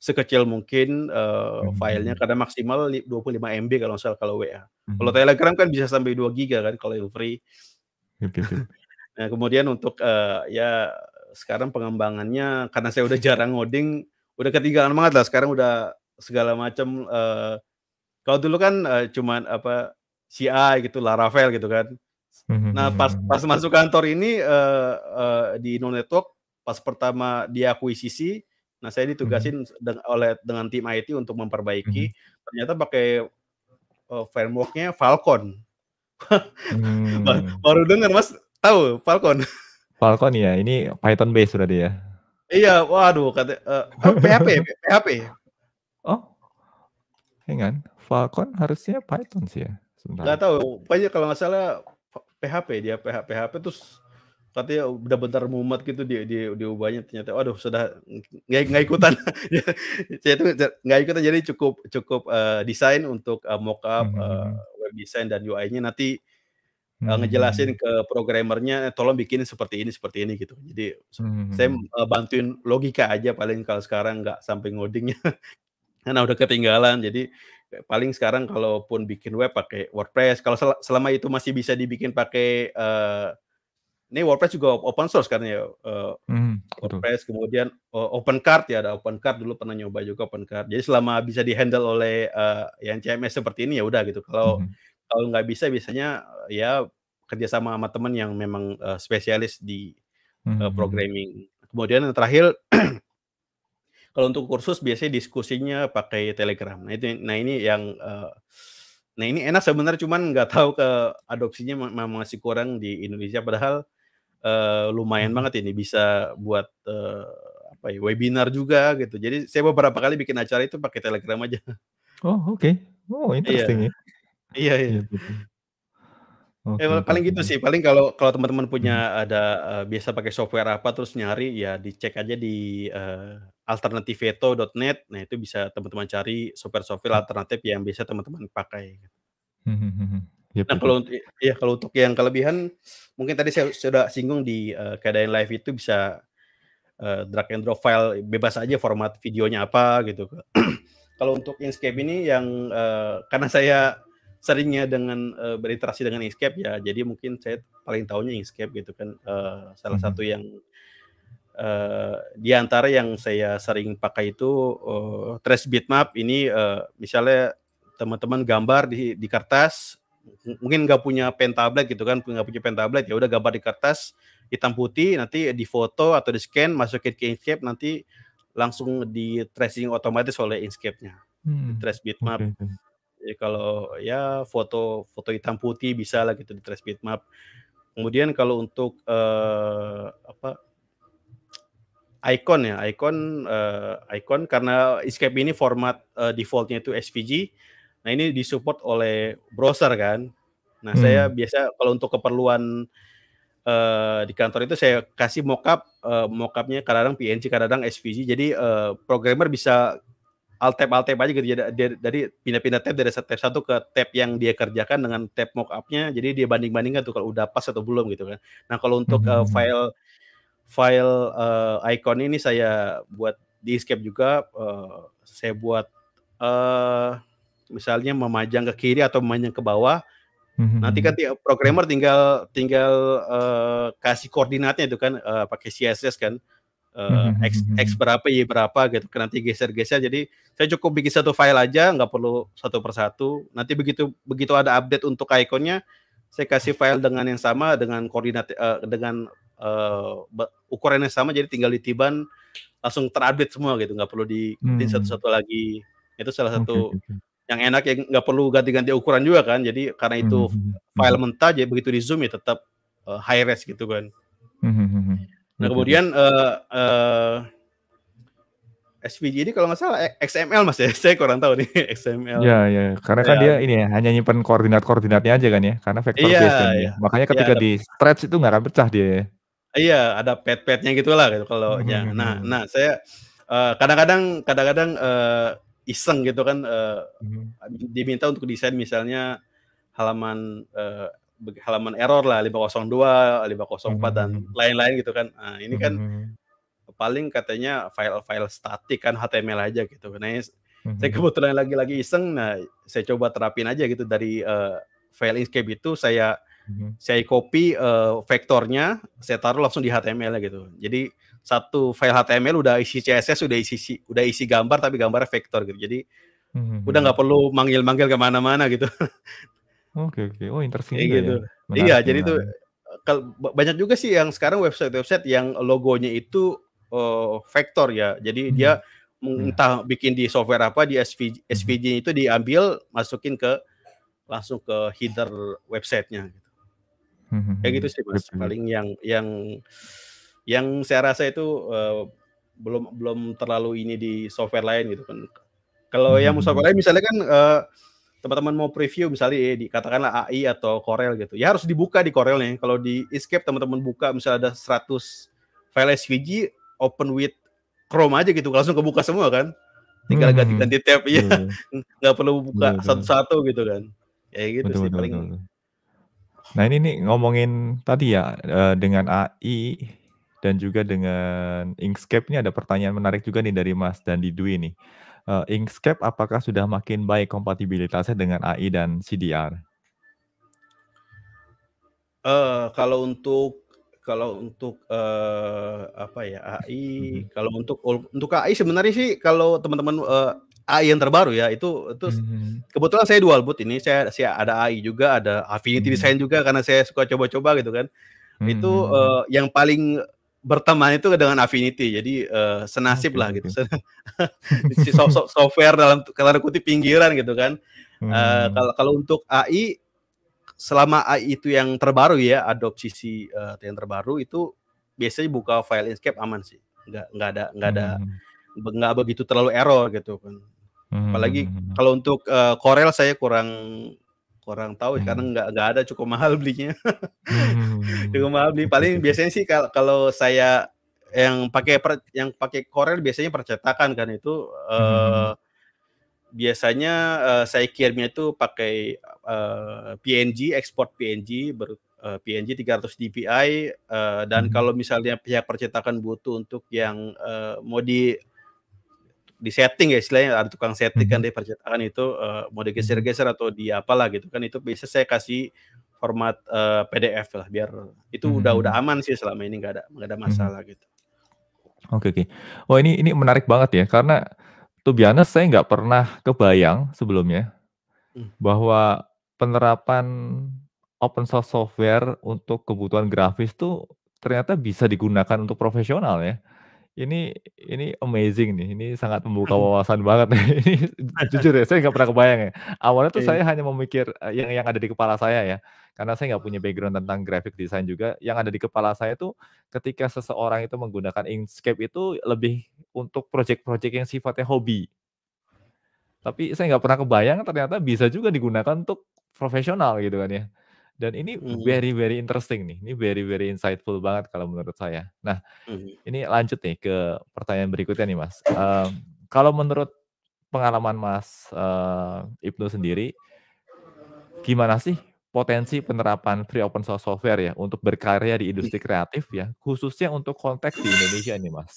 sekecil mungkin uh, filenya karena maksimal 25 MB kalau misal kalau WA. Hmm. Kalau Telegram kan bisa sampai 2 GB kan kalau yang free. nah, kemudian untuk uh, ya sekarang pengembangannya karena saya udah jarang ngoding, udah ketinggalan banget lah. Sekarang udah segala macam uh, eh, kalau dulu kan uh, cuman apa CI gitu, Laravel gitu kan. Hmm, hmm, nah, pas pas masuk kantor ini uh, uh, di non network pas pertama diakuisisi. Nah, saya ditugasin hmm. oleh dengan tim IT untuk memperbaiki. Hmm. Ternyata pakai uh, frameworknya Falcon. hmm. Baru dengar Mas, tahu Falcon. Falcon ya, ini Python based sudah dia. Ya? Iya, waduh kata uh, eh, eh, PHP, PHP. Oh. Hang Falcon harusnya Python sih ya. Sebentar. Gak tahu, pokoknya kalau nggak salah PHP dia PHP, PHP terus katanya udah bentar mumet gitu di di ubahnya ternyata waduh sudah nggak nggak ikutan ya, saya itu nggak ikutan jadi cukup cukup uh, desain untuk uh, mockup mm -hmm. uh, web design dan UI-nya nanti uh, ngejelasin ke programmernya tolong bikin seperti ini seperti ini gitu jadi mm -hmm. saya uh, bantuin logika aja paling kalau sekarang nggak sampai ngodingnya karena udah ketinggalan jadi paling sekarang kalaupun bikin web pakai WordPress kalau sel selama itu masih bisa dibikin pakai uh, ini WordPress juga open source kan ya uh, hmm, WordPress betul. kemudian uh, open card ya ada open card dulu pernah nyoba juga open card jadi selama bisa dihandle oleh uh, yang CMS seperti ini ya udah gitu kalau hmm. kalau nggak bisa biasanya ya kerjasama sama teman yang memang uh, spesialis di uh, programming kemudian yang terakhir kalau untuk kursus biasanya diskusinya pakai Telegram nah itu nah ini yang uh, nah ini enak sebenarnya cuman nggak tahu ke adopsinya masih kurang di Indonesia padahal uh, lumayan banget ini bisa buat uh, apa ya webinar juga gitu. Jadi saya beberapa kali bikin acara itu pakai Telegram aja. Oh oke, okay. oh iya. interesting yeah. ya. Iya iya. iya okay, eh, paling gitu sih, paling kalau kalau teman-teman punya hmm. ada uh, biasa pakai software apa terus nyari ya dicek aja di uh, alternativeto.net. Nah, itu bisa teman-teman cari software-software hmm. alternatif yang bisa teman-teman pakai. hmm. hmm Yep, gitu. nah kalau untuk ya kalau untuk yang kelebihan mungkin tadi saya sudah singgung di uh, keadaan live itu bisa uh, drag and drop file bebas aja format videonya apa gitu. kalau untuk Inkscape ini yang uh, karena saya seringnya dengan uh, berinteraksi dengan Inkscape ya, jadi mungkin saya paling tahunya Inkscape gitu kan uh, salah hmm. satu yang Uh, di antara yang saya sering pakai itu uh, trace bitmap ini uh, misalnya teman-teman gambar di, di kertas mungkin nggak punya pen tablet gitu kan nggak punya pen tablet ya udah gambar di kertas hitam putih nanti di foto atau di scan masukin ke Inkscape nanti langsung di tracing otomatis oleh Inkscape-nya hmm. trace bitmap okay. Jadi kalau ya foto foto hitam putih bisa lah gitu di trace bitmap kemudian kalau untuk uh, apa icon ya icon uh, icon karena Inkscape ini format uh, defaultnya itu SVG Nah ini disupport oleh browser kan. Nah hmm. saya biasa kalau untuk keperluan uh, di kantor itu saya kasih mockup, uh, mockupnya kadang-kadang PNG, kadang-kadang SVG. Jadi uh, programmer bisa alt tab alt tab aja gitu jadi dari pindah-pindah tab dari tab satu ke tab yang dia kerjakan dengan tab mockupnya jadi dia banding bandingkan tuh kalau udah pas atau belum gitu kan nah kalau untuk uh, file file uh, icon ini saya buat di escape juga uh, saya buat uh, misalnya memajang ke kiri atau memajang ke bawah mhm, nanti mhm. kan programmer tinggal tinggal uh, kasih koordinatnya itu kan uh, pakai CSS kan uh, x x berapa y berapa gitu nanti geser-geser jadi saya cukup bikin satu file aja nggak perlu satu persatu nanti begitu begitu ada update untuk ikonnya saya kasih file dengan yang sama dengan koordinat uh, dengan uh, ukuran yang sama jadi tinggal ditiban langsung terupdate semua gitu nggak perlu di hmm. satu-satu lagi itu salah satu okay, okay yang enak ya nggak perlu ganti-ganti ukuran juga kan jadi karena itu mm-hmm. file mentah jadi begitu di zoom ya tetap uh, high res gitu kan mm-hmm. nah kemudian uh, eh, uh, eh, SVG ini kalau nggak salah XML mas ya saya kurang tahu nih XML ya, ya ya karena kan ya. dia ini ya hanya nyimpan koordinat koordinatnya aja kan ya karena vektor iya, kan ya, based ya. makanya iya, ketika ya, di stretch itu nggak akan pecah dia ya. iya ada pet-petnya gitulah gitu kalau mm-hmm. ya nah nah saya kadang-kadang uh, kadang-kadang uh, iseng gitu kan uh, mm-hmm. diminta untuk desain misalnya halaman uh, halaman error lah 502, 504 mm-hmm. dan hmm. lain-lain gitu kan. Nah, ini kan mm-hmm. paling katanya file-file statik kan HTML aja gitu. Nah, mm-hmm. saya hmm. kebetulan lagi-lagi iseng nah saya coba terapin aja gitu dari uh, file Inkscape itu saya Mhm. saya copy uh, vektornya, saya taruh langsung di HTML gitu. Jadi satu file HTML udah isi CSS, udah isi udah isi gambar tapi gambarnya vektor gitu. Jadi mm -hmm. udah nggak perlu manggil-manggil kemana-mana gitu. Oke oke, oh interesting ya. gitu. ya. iya, menarik. jadi itu banyak juga sih yang sekarang website-website yang logonya itu uh, vektor ya. Jadi mm -hmm. dia mhm. iya. entah bikin di software apa di SVG, SVG itu diambil masukin ke langsung ke header websitenya gitu. Hmm, hmm, Kayak gitu hmm. sih Mas. Paling yang yang yang saya rasa itu uh, belum belum terlalu ini di software lain gitu kan. Kalau hmm. yang hmm, software lain misalnya kan uh, teman-teman mau preview misalnya ya, eh, dikatakanlah AI atau Corel gitu. Ya harus dibuka di Corel nih. Kalau di Escape teman-teman buka misalnya ada 100 file SVG open with Chrome aja gitu langsung kebuka semua kan. Tinggal ganti-ganti tab ya. Nggak perlu buka satu-satu gitu kan. Ya gitu betul, sih betul, paling betul. Nah, ini nih ngomongin tadi ya, eh, dengan AI dan juga dengan Inkscape ini ada pertanyaan menarik juga nih dari Mas Dandi Dwi nih. Eh, Inkscape apakah sudah makin baik kompatibilitasnya dengan AI dan CDR? Uh, eh, kalau untuk kalau untuk, uh, apa ya, AI, -hmm. kalau untuk untuk AI sebenarnya sih kalau teman-teman, uh, AI yang terbaru ya itu itu mm-hmm. kebetulan saya dual boot ini saya saya ada AI juga ada Affinity mm-hmm. Design juga karena saya suka coba-coba gitu kan mm-hmm. itu uh, yang paling berteman itu dengan Affinity jadi uh, senasib okay, lah gitu okay. software dalam kata kutip pinggiran gitu kan eh, hmm. uh, kalau untuk AI selama AI itu yang terbaru ya adopsi si uh, yang terbaru itu biasanya buka file Inkscape aman sih nggak nggak ada nggak ada hmm. nggak begitu terlalu error gitu kan Hmm, Apalagi hmm, hmm, hmm. kalau untuk uh, Corel saya kurang kurang tahu ya, hmm. karena nggak nggak ada cukup mahal belinya. hmm. cukup mahal beli. Paling biasanya sih kalau kalau saya yang pakai per, yang pakai Corel biasanya percetakan kan itu hmm. uh, biasanya uh, saya kirimnya itu pakai uh, PNG ekspor PNG ber uh, PNG 300 DPI dan hmm. kalau misalnya pihak percetakan butuh untuk yang uh, mau di di setting ya istilahnya ada tukang setting kan mhm. di percetakan itu uh, mau mhm. digeser-geser atau di apalah gitu kan itu bisa saya kasih format uh, eh, PDF lah biar itu mhm, udah udah aman sih selama ini nggak ada nggak ada masalah gitu. Oke okay, oke. Okay. Wah ini ini menarik banget ya karena tuh biasa saya nggak pernah kebayang sebelumnya hmm. bahwa penerapan open source software untuk kebutuhan grafis tuh ternyata bisa digunakan untuk profesional ya. Ini ini amazing nih, ini sangat membuka hmm. wawasan banget nih. Ini jujur ya, saya nggak pernah kebayang ya. Awalnya tuh iya. saya hanya memikir eh, yang yang ada di kepala saya ya, karena saya nggak punya hmm. background tentang graphic design juga, yang ada di kepala saya tuh ketika seseorang itu menggunakan Inkscape itu lebih untuk project-project yang sifatnya hobi. Tapi saya nggak pernah kebayang ternyata bisa juga digunakan untuk profesional gitu kan ya. Dan ini hmm. very very interesting nih, ini very very insightful banget kalau menurut saya. Nah, hmm. ini lanjut nih ke pertanyaan berikutnya nih Mas. Uh, kalau menurut pengalaman Mas uh, Ibnu sendiri, gimana sih potensi penerapan free open source software ya untuk berkarya di industri hmm. kreatif ya, khususnya untuk konteks di Indonesia nih Mas?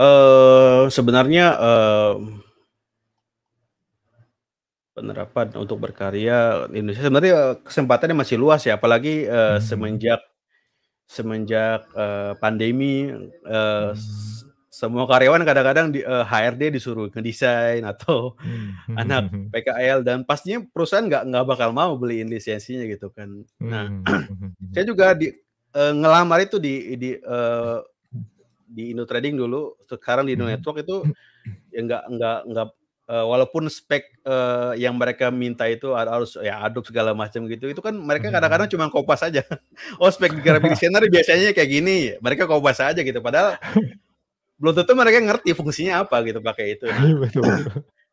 Uh, sebenarnya uh, penerapan untuk berkarya di Indonesia sebenarnya eh, kesempatannya masih luas ya apalagi uh, hmm. semenjak semenjak uh, pandemi uh, hmm. semua karyawan kadang-kadang di uh, HRD disuruh ngedesain atau hmm. anak PKL dan pastinya perusahaan nggak nggak bakal mau beliin lisensinya gitu kan nah hmm. saya juga di uh, ngelamar itu di di uh, di Indo Trading dulu sekarang di hmm. Indo Network itu ya nggak nggak nggak uh, walaupun spek uh, yang mereka minta itu harus ya aduk segala macam gitu itu kan mereka hmm. kadang-kadang cuma kopas saja. oh spek grafik designer biasanya kayak gini mereka kopas saja gitu padahal belum tentu mereka ngerti fungsinya apa gitu pakai itu iya,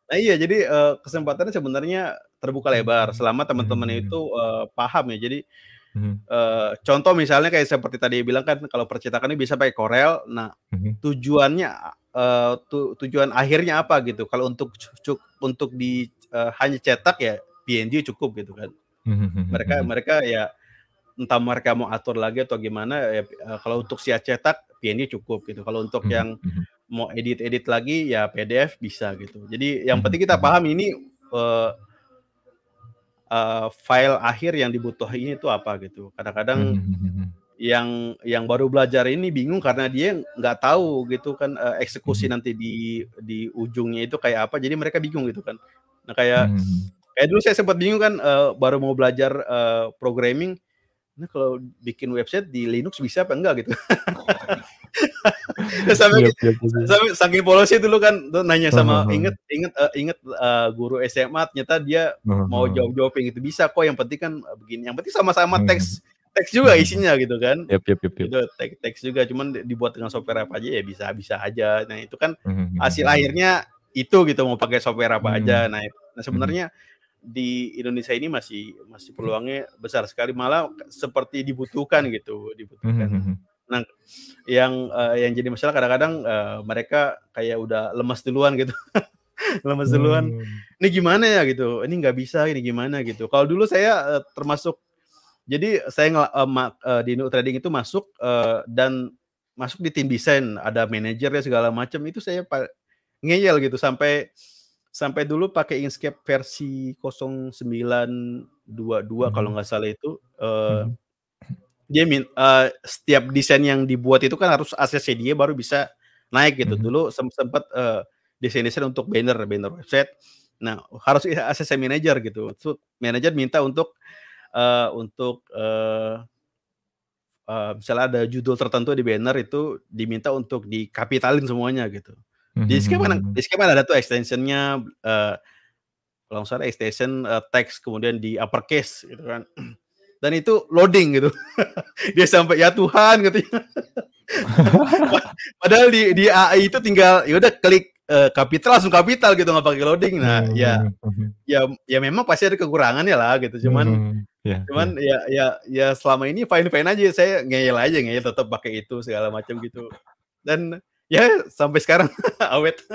nah iya jadi uh, kesempatannya sebenarnya terbuka lebar hmm. selama teman-teman hmm. itu uh, paham ya jadi Uh, contoh misalnya kayak seperti tadi bilang kan kalau percetakan ini bisa pakai Corel. Nah, uh -huh. tujuannya Eh, tu, tujuan akhirnya apa gitu. Kalau untuk cuk, untuk di uh, hanya cetak ya PNG cukup gitu kan. Hmm, mereka hmm, hmm. mereka ya entah mereka mau atur lagi atau gimana ya eh, kalau untuk sih cetak PNG cukup gitu. Kalau untuk yang mau edit-edit lagi ya PDF bisa gitu. Jadi yang penting kita paham ini uh, uh, file akhir yang dibutuhkan itu apa gitu. Kadang-kadang yang yang baru belajar ini bingung karena dia nggak tahu gitu kan eh, eksekusi eksekusi mhm. nanti di di ujungnya itu kayak apa jadi mereka bingung gitu kan nah kayak hmm. kayak dulu saya sempat bingung kan uh, baru mau belajar uh, programming nah kalau bikin website di Linux bisa apa enggak gitu sampai, yep, yep, yep. sampai saking polosnya dulu kan tuh nanya sama uh-huh. inget inget uh, inget uh, guru SMA ternyata dia uh-huh. mau jawab jawab yang itu bisa kok yang penting kan begini yang penting sama-sama mhm. teks uh-huh teks juga hmm. isinya gitu kan. Yep, yep, yep, yep. Itu teks, juga cuman dibuat dengan software apa aja ya bisa bisa aja. Nah, itu kan hmm, hmm, hasil akhirnya itu gitu mau pakai software apa aja. Nah, nah sebenarnya di Indonesia ini masih masih peluangnya besar sekali malah seperti dibutuhkan gitu, dibutuhkan. Nah, yang uh, yang jadi masalah kadang-kadang uh, mereka kayak udah lemas duluan gitu. lemas duluan. Ini gimana ya gitu. Ini nggak bisa ini gimana gitu. Kalau dulu saya uh, termasuk jadi saya uh, uh, di New Trading itu masuk uh, dan masuk di tim desain, ada manajernya segala macam itu saya ngeyel gitu sampai sampai dulu pakai Inkscape versi 0922 hmm. kalau nggak salah itu uh, hmm. dia min uh, setiap desain yang dibuat itu kan harus ACC dia baru bisa naik gitu. Hmm. Dulu sempat uh, desain-desain untuk banner, banner website. Nah, harus ACC manager gitu. So, manajer minta untuk uh, untuk uh, uh, misalnya ada judul tertentu di banner itu diminta untuk dikapitalin semuanya gitu. Mm -hmm. Di skema kan, hmm, hmm. di skema kan ada tuh extensionnya uh, langsung extension uh, teks kemudian di uppercase gitu kan. Dan itu loading gitu. Dia sampai ya Tuhan gitu. Padahal di di AI itu tinggal ya udah klik uh, kapital langsung kapital gitu nggak pakai loading nah hmm. ya hmm, hmm, hmm. ya ya memang pasti ada kekurangannya lah gitu cuman hmm. yeah, cuman yeah. ya ya ya selama ini fine fine aja saya ngeyel aja ngeyel tetap pakai itu segala macam gitu dan ya sampai sekarang awet.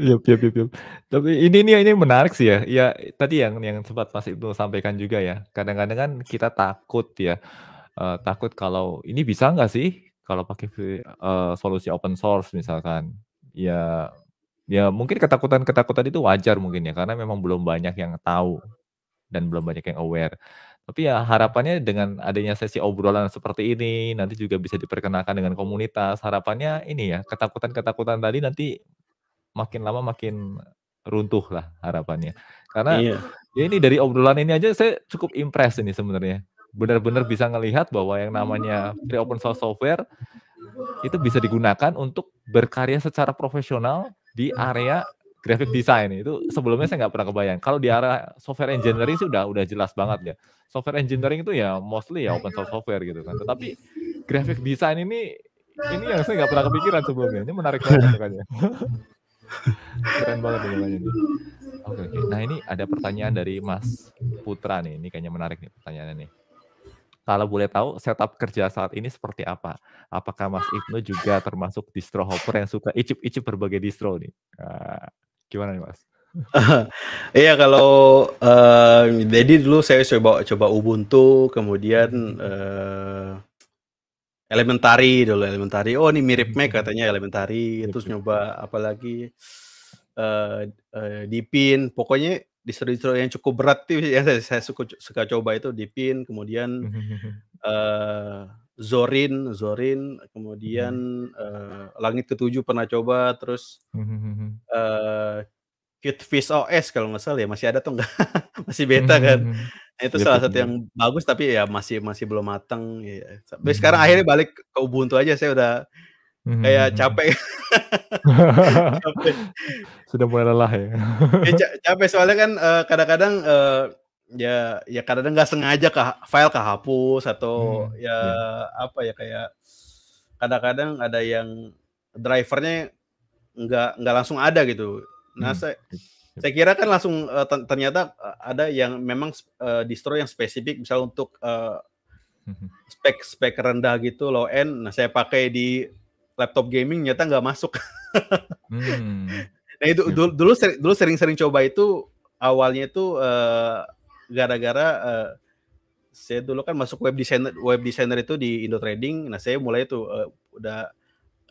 yup, yup, yup, yup. Tapi ini ini, ini menarik sih ya. Ya tadi yang yang sempat Mas itu sampaikan juga ya. Kadang-kadang kan kita takut ya. Uh, takut kalau ini bisa nggak sih kalau pakai uh, solusi open source misalkan ya ya mungkin ketakutan-ketakutan itu wajar mungkin ya karena memang belum banyak yang tahu dan belum banyak yang aware. Tapi ya harapannya dengan adanya sesi obrolan seperti ini nanti juga bisa diperkenalkan dengan komunitas. Harapannya ini ya ketakutan-ketakutan tadi nanti makin lama makin runtuh lah harapannya. Karena iya. ya ini dari obrolan ini aja saya cukup impress ini sebenarnya. Benar-benar bisa ngelihat bahwa yang namanya free open source software itu bisa digunakan untuk berkarya secara profesional di area graphic design itu sebelumnya saya nggak pernah kebayang kalau di area software engineering sih udah udah jelas banget ya software engineering itu ya mostly ya open source software gitu kan tetapi graphic design ini ini yang saya nggak pernah kepikiran sebelumnya ini menarik banget makanya keren banget ini oke nah ini ada pertanyaan dari Mas Putra nih ini kayaknya menarik nih pertanyaannya nih kalau boleh tahu setup kerja saat ini seperti apa? Apakah Mas Ibnu juga termasuk distro hopper yang suka icip-icip berbagai distro nih? Uh, gimana nih Mas? iya kalau uh, jadi dulu saya coba coba Ubuntu kemudian uh, hmm. Elementary dulu Elementary oh ini mirip Mac hmm. katanya Elementary terus nyoba apalagi uh, uh, Dipin pokoknya distro-distro yang cukup berat tuh yang saya, saya suka, suka coba itu Dipin, kemudian uh, Zorin, Zorin, kemudian uh, Langit Ketujuh pernah coba, terus uh, Fish OS kalau nggak salah ya masih ada tuh nggak masih beta kan. Nah, itu iya, salah satu yang bagus tapi ya masih masih belum matang. Ya. Tapi sekarang akhirnya balik ke Ubuntu aja saya udah hmm. kayak mhm. capek. capek. Sudah mulai lelah ya. ya capek soalnya kan eh, kadang-kadang uh, ya ya kadang nggak sengaja ke file kehapus atau hmm, ya yeah. apa ya kayak kadang-kadang ada yang drivernya nggak nggak langsung ada gitu. Nah hmm. saya iya, iya. saya kira kan langsung uh, ternyata ada yang memang uh, distro yang spesifik misalnya untuk uh, spek spek rendah gitu low end. Nah saya pakai di laptop gaming nyata nggak masuk. hmm. Nah itu iya. dulu dulu dulu sering-sering coba itu awalnya itu uh, gara-gara uh, saya dulu kan masuk web designer web designer itu di Indo Trading. Nah saya mulai itu uh, eh, udah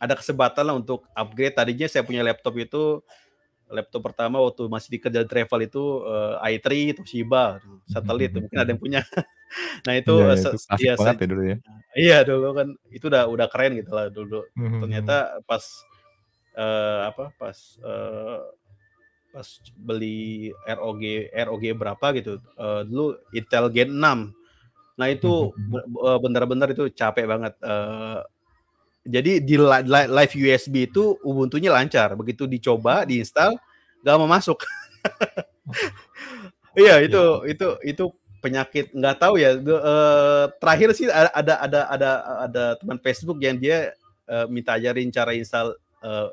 ada kesempatan lah untuk upgrade. Tadinya saya punya laptop itu laptop pertama waktu masih di kerja travel itu uh, eh, i3 Toshiba satelit mm-hmm. mungkin ada yang punya nah itu ya, ya, ya, ya dulu ya iya dulu kan itu udah udah keren gitu lah dulu mm-hmm. ternyata pas uh, apa pas uh, pas beli ROG ROG berapa gitu uh, dulu Intel Gen 6 nah itu mm-hmm. benar-benar itu capek banget uh, jadi di live USB itu Ubuntu-nya lancar. Begitu dicoba, hmm. diinstal, nggak mau masuk. Iya, iya itu iya. itu itu penyakit nggak tahu ya. Eh, terakhir sih ada ada ada ada teman Facebook yang dia eh, minta ajarin cara install eh,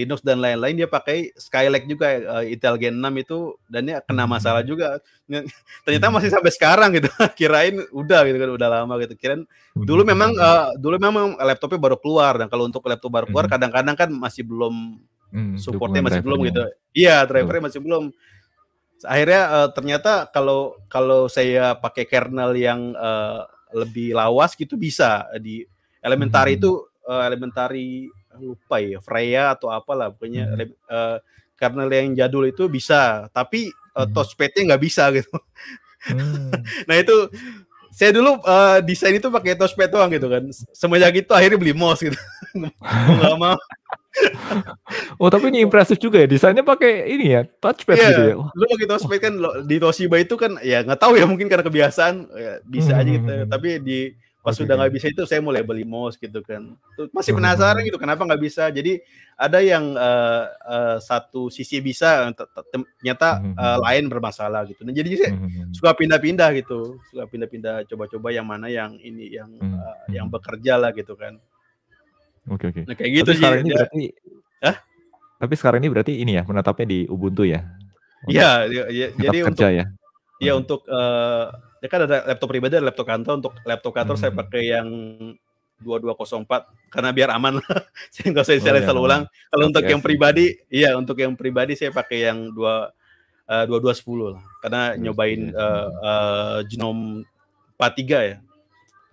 Linux dan lain-lain dia pakai Skylake juga uh, Intel Gen 6 itu dan dia kena hmm. masalah juga ternyata masih hmm. sampai sekarang gitu kirain udah gitu kan udah lama gitu kirain dulu hmm. memang uh, dulu memang laptopnya baru keluar dan kalau untuk laptop baru keluar kadang-kadang kan masih belum supportnya masih belum gitu iya drivernya masih belum akhirnya uh, ternyata kalau kalau saya pakai kernel yang uh, lebih lawas gitu bisa di elementary itu uh, elementary lupa ya Freya atau apalah pokoknya hmm. uh, eh, karena yang jadul itu bisa tapi uh, touchpadnya nggak bisa gitu hmm. nah itu saya dulu uh, desain itu pakai touchpad doang gitu kan semenjak itu akhirnya beli mouse gitu nggak mau oh tapi ini impresif juga ya desainnya pakai ini ya touchpad yeah, gitu ya lu pakai touchpad kan di Toshiba itu kan ya nggak tahu ya mungkin karena kebiasaan ya, bisa hmm. aja gitu hmm. tapi di pas okay. udah nggak bisa itu saya mulai beli mouse gitu kan masih penasaran gitu kenapa nggak bisa jadi ada yang uh, uh, satu sisi bisa ternyata uh, mhm, mhm. eh, lain bermasalah gitu nah, jadi saya mhm, suka pindah-pindah gitu suka pindah-pindah coba-coba yang mana yang ini yang uh, yang bekerja lah gitu kan oke okay, oke okay. nah, kayak gitu sih sekarang ini ya. Hah? tapi sekarang ini berarti ini ya menetapnya di Ubuntu ya Iya, ya, ya, jadi untuk ya, ya untuk ya? Ya, ya kan ada laptop pribadi dan laptop kantor untuk laptop kantor hmm. saya pakai yang 2204 karena biar aman lah. saya nggak usah install oh, ya, ulang. Kalau untuk iya yang pribadi, iya untuk yang pribadi saya pakai yang dua eh, dua dua sepuluh lah karena iya nyobain genom Uh, uh, 43 ya.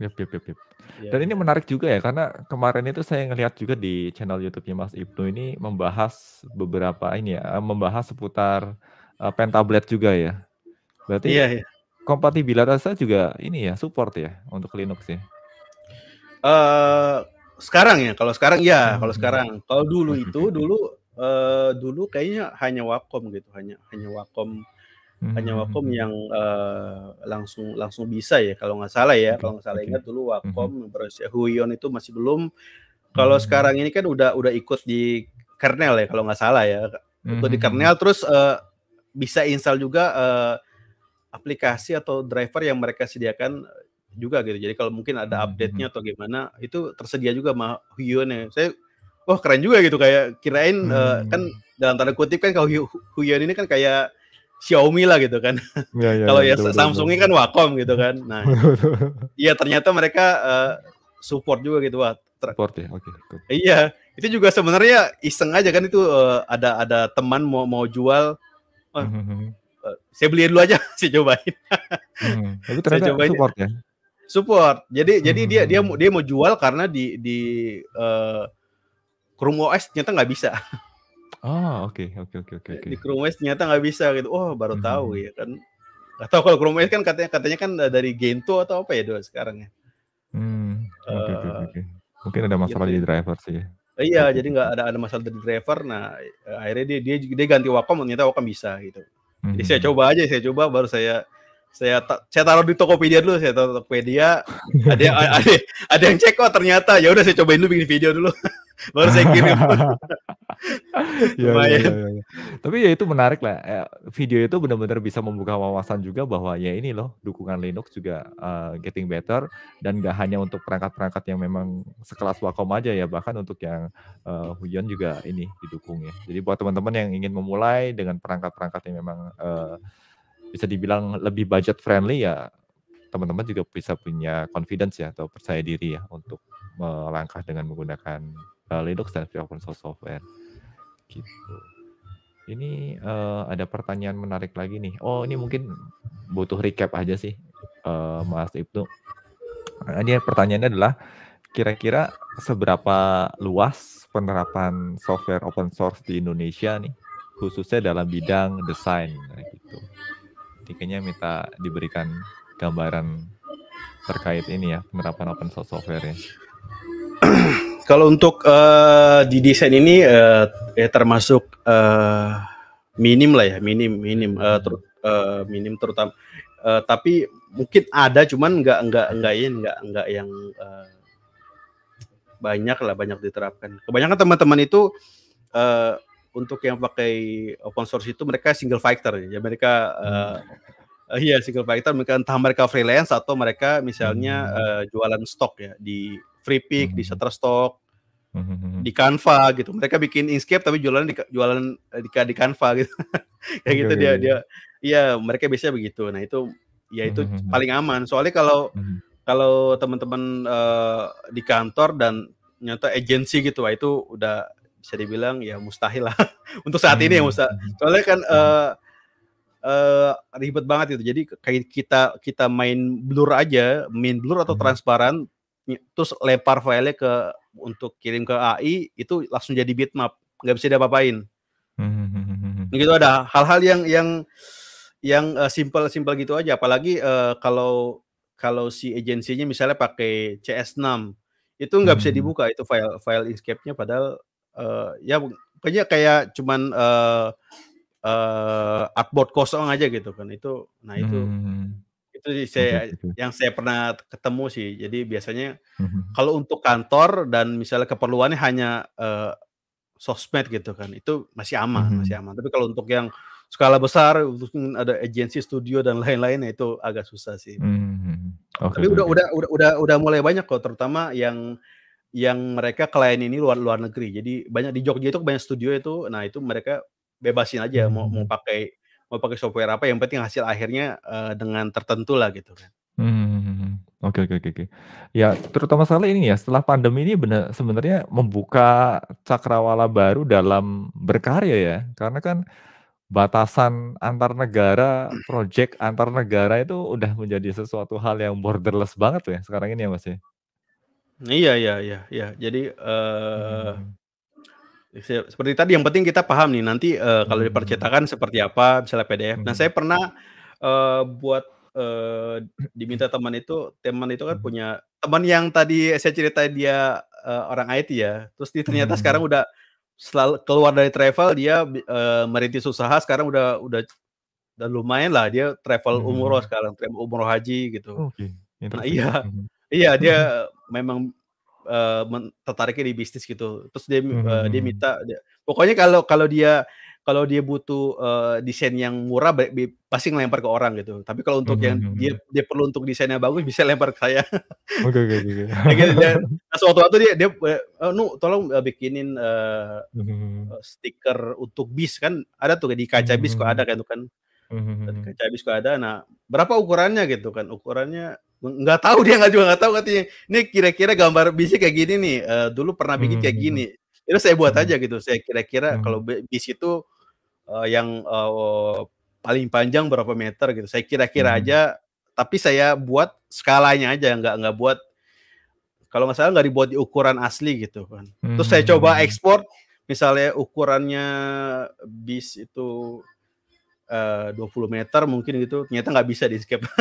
Yep, yep, yep, yep. Iya. Dan ini menarik juga ya karena kemarin itu saya ngelihat juga di channel YouTube-nya Mas Ibnu ini membahas beberapa ini ya, eh, membahas seputar uh, pentablet juga ya. Berarti yeah, yeah kompatibilitasnya juga ini ya support ya untuk Linux ya. Uh, sekarang ya, kalau sekarang ya, kalau sekarang. Kalau dulu hmm. itu dulu uh, dulu kayaknya hanya Wacom gitu, hanya hanya Wacom hanya hmm. Wacom yang uh, langsung langsung bisa ya kalau nggak salah ya, kalau nggak salah ingat dulu Wacom hmm. Ya Huion itu masih belum. Kalau sekarang ini kan udah udah ikut di kernel ya kalau nggak salah ya. untuk di kernel terus uh, bisa install juga uh, aplikasi atau driver yang mereka sediakan eh, juga gitu. Jadi kalau mungkin ada hmm, update-nya hmm, hmm. atau gimana, itu tersedia juga sama Huion ya. Saya wah keren juga gitu kayak kirain eh, hmm. uh, kan dalam tanda kutip kan kalau Huion ini kan kayak Xiaomi lah gitu kan. Ya, ya, kalau ya, Samsung Samsungnya kan Wacom gitu kan. Nah, iya ternyata mereka uh, support juga gitu wah. Support ya, oke. Okay, iya, itu juga sebenarnya iseng aja kan itu uh, ada ada teman mau mau jual saya beliin dulu aja saya cobain hmm, tapi ternyata saya cobain. support ya support jadi hmm. jadi dia dia dia mau jual karena di di uh, Chrome OS ternyata nggak bisa oh oke oke oke oke di Chrome OS ternyata nggak bisa gitu oh baru hmm. tahu ya kan atau kalau Chrome OS kan katanya katanya kan dari Gentoo atau apa ya doa sekarang ya hmm, oke okay, uh, eh, okay, okay. mungkin ada masalah gitu. di ya. driver sih ya. Iya, jadi nggak ada ada masalah dari driver. Nah, akhirnya dia dia dia ganti Wacom ternyata Wacom bisa gitu. Hmm. Jadi mhm. saya coba aja, saya coba baru saya saya ta saya taruh di Tokopedia dulu, saya taruh Tokopedia. ada yang, ada ada yang cek kok oh, ternyata. Ya udah saya cobain dulu bikin video dulu. baru saya kirim. ya, ya, ya, ya, ya. Tapi ya itu menarik lah. Eh, video itu benar-benar bisa membuka wawasan juga bahwa ya ini loh dukungan Linux juga uh, getting better dan gak hanya untuk perangkat-perangkat yang memang sekelas Wacom aja ya, bahkan untuk yang uh, Huion juga ini didukung ya. Jadi buat teman-teman yang ingin memulai dengan perangkat-perangkat yang memang uh, bisa dibilang lebih budget friendly ya teman-teman juga bisa punya confidence ya atau percaya diri ya untuk melangkah dengan menggunakan uh, Linux dan free open source software gitu ini uh, ada pertanyaan menarik lagi nih oh ini mungkin butuh recap aja sih uh, Mas Ibnu nah, ini pertanyaannya adalah kira-kira seberapa luas penerapan software open source di Indonesia nih khususnya dalam bidang desain nah gitu. Dikanya minta diberikan gambaran terkait ini ya penerapan open source software ya. Kalau untuk uh, di desain ini uh, ya termasuk uh, minim lah ya, minim minim uh, hmm. ter, uh, minim terutama uh, tapi mungkin ada cuman nggak nggak nggak ini nggak nggak yang uh, banyak lah banyak diterapkan. Kebanyakan teman-teman itu uh, untuk yang pakai open source itu mereka single fighter ya. ya mereka uh, uh, iya single fighter mereka entah mereka freelance atau mereka misalnya uh, jualan stok ya di free pick mm-hmm. di mhm. Shutterstock mm-hmm. Mhm, mhm. di Canva gitu mereka bikin Inkscape tapi jualan eh, di jualan di, di Canva gitu kayak gitu dia dia iya mereka biasanya begitu nah itu ya itu mm-hmm. paling aman soalnya kalau mm-hmm. kalau teman-teman uh, di kantor dan nyata agensi gitu wah itu udah bisa dibilang ya mustahil lah untuk saat ini ya mustahil soalnya kan uh, uh, ribet banget itu. Jadi kayak kita kita main blur aja, main blur atau transparan terus lepar file ke untuk kirim ke AI itu langsung jadi bitmap nggak bisa diapa-apain hmm. gitu ada hal-hal yang yang yang uh, eh, simple simple gitu aja apalagi uh, kalau kalau si agensinya misalnya pakai CS6 itu nggak hmm. bisa dibuka itu file file inscape nya padahal uh, ya pokoknya kayak cuman uh, uh, artboard kosong aja gitu kan itu nah itu hmm itu sih saya yang saya pernah ketemu sih. Jadi biasanya hmm, hmm, hmm. kalau untuk kantor dan misalnya keperluannya hanya uh, sosmed gitu kan, itu masih aman, masih aman. Tapi kalau untuk yang skala besar, ada agensi, studio dan lain-lain, itu agak susah sih. Okay, Tapi udah, udah udah udah udah mulai banyak kok, terutama yang yang mereka klien ini luar luar negeri. Jadi banyak di Jogja itu banyak studio itu. Nah, itu mereka bebasin aja mau mau pakai mau pakai software apa yang penting hasil akhirnya uh, dengan tertentu lah gitu kan. Hmm, hmm, hmm, oke oke oke. Ya terutama sekali ini ya setelah pandemi ini benar sebenarnya membuka cakrawala baru dalam berkarya ya karena kan batasan antar negara, project antar negara itu udah menjadi sesuatu hal yang borderless banget ya sekarang ini ya Mas ya. Iya iya iya iya. Jadi uh, hmm. Seperti tadi yang penting kita paham nih nanti uh, kalau hmm. dipercetakan seperti apa misalnya PDF. Nah, hmm. saya pernah uh, buat uh, diminta teman itu, teman itu kan hmm. punya teman yang tadi saya cerita dia uh, orang IT ya. Terus dia ternyata hmm. sekarang udah selalu keluar dari travel dia uh, merintis usaha sekarang udah udah dan lumayan lah dia travel umroh hmm. sekarang travel umroh haji gitu. Okay. Nah, iya. Iya, dia memang uh, tertariknya di bisnis gitu. Terus dia hmm. uh, dia mhm. minta dia, pokoknya kalau kalau dia kalau dia butuh uh, desain yang murah pasti ngelempar ke orang gitu. Tapi kalau untuk -hmm. yang mhm dia mhm. dia perlu untuk desainnya bagus bisa lempar ke saya. Oke oke oke. Nah suatu gitu. waktu dia dia uh, nu tolong uh, bikinin uh, -hmm. stiker untuk bis kan ada tuh di kaca bis -hmm. kok ada kan tuh kan. Mm -hmm. Kaca bis kok ada. Nah berapa ukurannya gitu kan? Ukurannya nggak tahu dia nggak juga nggak tahu katanya ini kira-kira gambar bisi kayak gini nih uh, dulu pernah bikin hmm, kayak hmm, gini itu hmm. saya buat aja gitu saya kira-kira kalau bis itu uh, yang uh, paling panjang berapa meter gitu saya kira-kira aja tapi saya buat skalanya aja nggak nggak buat kalau nggak salah nggak dibuat di ukuran asli gitu kan terus saya coba ekspor misalnya ukurannya bis itu uh, 20 meter mungkin gitu ternyata nggak bisa di skip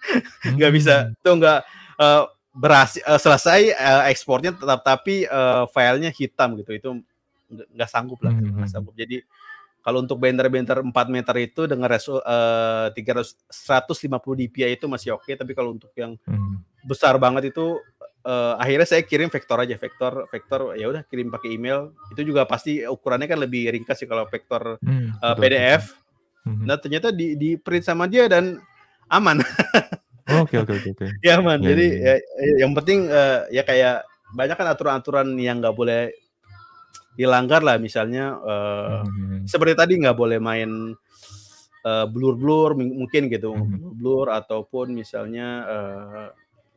Hmm. nggak hmm. bisa tuh nggak uh, eh, berhasil uh, eh, selesai uh, ekspornya tetap tapi uh, filenya hitam gitu itu nggak sanggup lah hmm, nggak hmm. sanggup jadi kalau untuk bender-bender 4 meter itu dengan resol uh, 300 150 dpi itu masih oke okay, tapi kalau untuk yang hmm. besar banget itu uh, akhirnya saya kirim vektor aja vektor vektor ya udah kirim pakai email itu juga pasti ukurannya kan lebih ringkas sih kalau vektor hmm, uh, PDF betul. -betul. nah ternyata di di print sama dia dan aman. Oke oke oke. Ya aman. Ya, Jadi iya, iya. ya, ya. yang penting uh, ya kayak banyak kan aturan-aturan yang nggak boleh dilanggar lah misalnya uh, mm-hmm. seperti tadi nggak boleh main uh, blur-blur mungkin gitu mm-hmm. blur ataupun misalnya uh,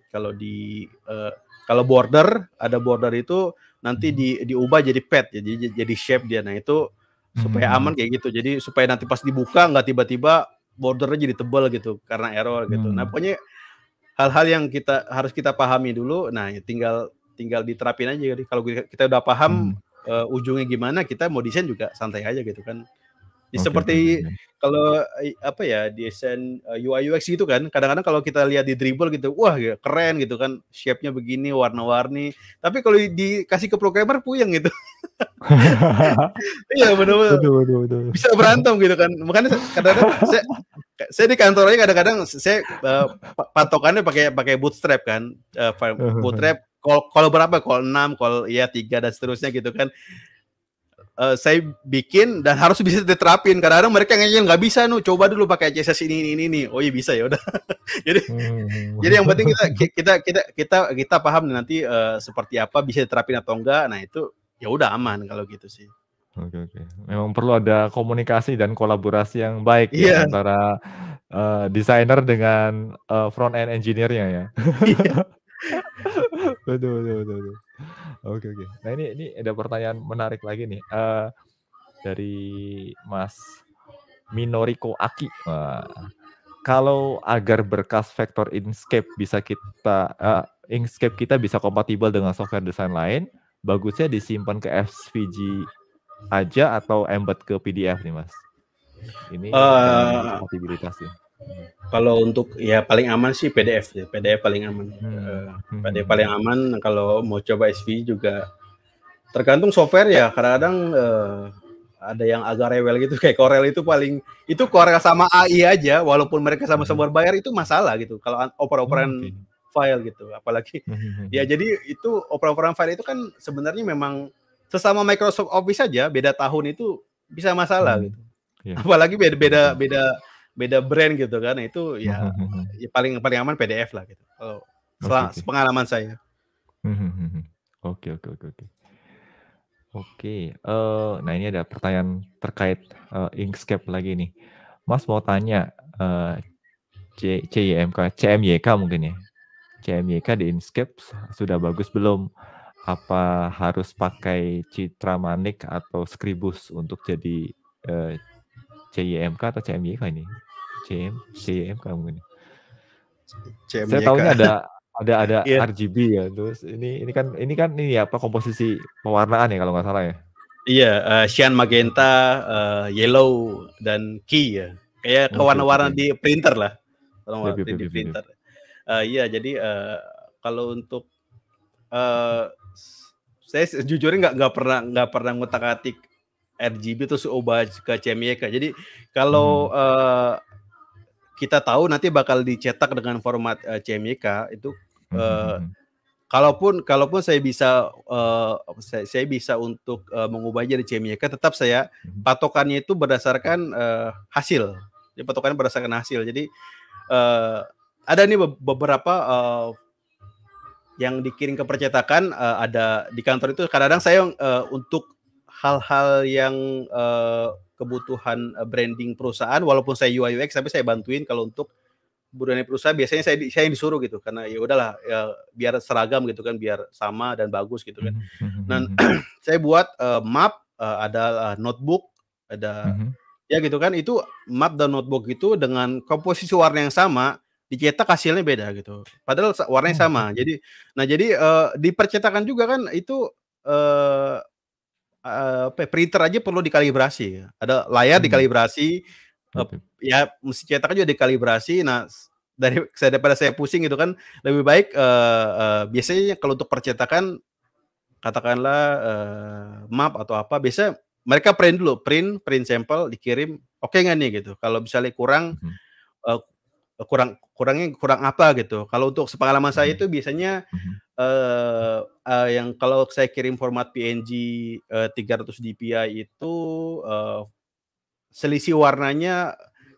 kalau di uh, kalau border ada border itu nanti mhm. di diubah jadi pet jadi jadi shape dia nah itu supaya mhm. aman kayak gitu jadi supaya nanti pas dibuka nggak tiba-tiba bordernya jadi tebal gitu karena error gitu. Nah, hmm. Nah, pokoknya hal-hal yang kita harus kita pahami dulu. Nah, ya tinggal tinggal diterapin aja. Jadi kalau kita udah paham hmm. uh, ujungnya gimana, kita mau desain juga santai aja gitu kan. Ya, okay, seperti okay. kalau eh, apa ya desain eh, UI UX gitu kan. Kadang-kadang kalau kita lihat di dribble gitu, wah ya, keren gitu kan, shape-nya begini, warna-warni. Tapi kalau dikasih ke programmer puyeng gitu. Iya benar-benar. Bisa berantem gitu kan. Makanya kadang-kadang saya saya di kantornya kadang-kadang saya uh, patokannya pakai pakai bootstrap kan, uh, bootstrap kalau berapa? kol enam, kol ya tiga dan seterusnya gitu kan uh, saya bikin dan harus bisa diterapin. karena kadang mereka ngajin nggak bisa nu coba dulu pakai CSS ini ini ini, Oh iya bisa ya udah. jadi hmm. jadi yang penting kita kita kita kita kita paham nanti uh, seperti apa bisa diterapin atau enggak. Nah itu ya udah aman kalau gitu sih. Oke oke. Memang perlu ada komunikasi dan kolaborasi yang baik yeah. ya, iya. antara uh, desainer dengan uh, front end engineer-nya ya. Iya. betul betul betul, betul. oke oke nah ini ini ada pertanyaan menarik lagi nih uh, dari Mas Minoriko Aki uh, kalau agar berkas vektor Inkscape bisa kita uh, Inkscape kita bisa kompatibel dengan software desain lain bagusnya disimpan ke SVG aja atau embed ke PDF nih mas ini uh, eh, kompatibilitasnya kalau untuk ya paling aman sih PDF ya, PDF paling aman. Hmm. Eh, PDF hmm. paling aman kalau mau coba SV juga tergantung software ya. Kadang-kadang uh, ada yang agak rewel gitu kayak Corel itu paling itu Corel sama AI aja walaupun mereka sama-sama berbayar hmm. itu masalah gitu kalau oper-operan hmm, okay. file gitu apalagi ya jadi itu oper-operan file itu kan sebenarnya memang sesama Microsoft Office saja beda tahun itu bisa masalah hmm. gitu yeah. apalagi beda beda beda beda brand gitu kan itu ya, hmm, hmm, hmm, ya paling paling aman PDF lah gitu kalau okay, okay. pengalaman saya oke oke oke oke oke eh, nah ini ada pertanyaan terkait uh, Inkscape lagi nih Mas mau tanya uh, C CYMK CMYK mungkin ya CMYK di Inkscape sudah bagus belum apa harus pakai citra manik atau scribus untuk jadi uh, CIMK e atau CMYK ini? CM CMK e mungkin. CMYK. Saya tahunya ada ada ada yeah. RGB ya. Terus ini ini kan ini kan ini ya, apa komposisi pewarnaan ya kalau nggak salah ya. Iya, uh, eh, cyan, magenta, uh, yellow dan key ya. Kayak oh, kewarna-warna di printer lah. Warna iya, di printer. Uh, iya, jadi uh, kalau untuk uh, saya jujurnya nggak nggak pernah nggak pernah ngutak-atik RGB terus ubah ke CMYK. Jadi kalau hmm. uh, kita tahu nanti bakal dicetak dengan format uh, eh, CMYK itu uh, hmm. kalaupun kalaupun saya bisa uh, saya, saya bisa untuk uh, mengubah jadi CMYK tetap saya hmm. patokannya itu berdasarkan uh, hasil. Jadi patokannya berdasarkan hasil. Jadi uh, ada nih beberapa uh, yang dikirim ke percetakan uh, ada di kantor itu kadang-kadang saya uh, untuk hal-hal yang uh, kebutuhan eh, branding perusahaan walaupun saya UI UX tapi saya bantuin kalau untuk budaya perusahaan biasanya saya saya disuruh gitu karena ya udahlah ya, biar seragam gitu kan biar sama dan bagus gitu kan. Mhm, dan mhm, mhm, saya buat uh, map uh, ada uh, notebook ada ya gitu kan itu map dan notebook itu dengan komposisi warna yang sama dicetak hasilnya beda gitu. Padahal warnanya oh, sama. Jadi nah jadi uh, di juga kan itu uh, uh, printer aja perlu dikalibrasi. Ada layar hmm. dikalibrasi, eh, okay. ya mesin cetak juga dikalibrasi. Nah dari saya daripada saya pusing gitu kan lebih baik uh, uh, biasanya kalau untuk percetakan katakanlah uh, map atau apa biasa mereka print dulu print print sampel dikirim oke okay nggak nih gitu kalau misalnya kurang hmm. uh, kurang kurangnya kurang apa gitu kalau untuk sepengalaman saya hmm. itu biasanya hmm uh, uh, yang kalau saya kirim format PNG uh, eh, 300 DPI itu uh, selisih warnanya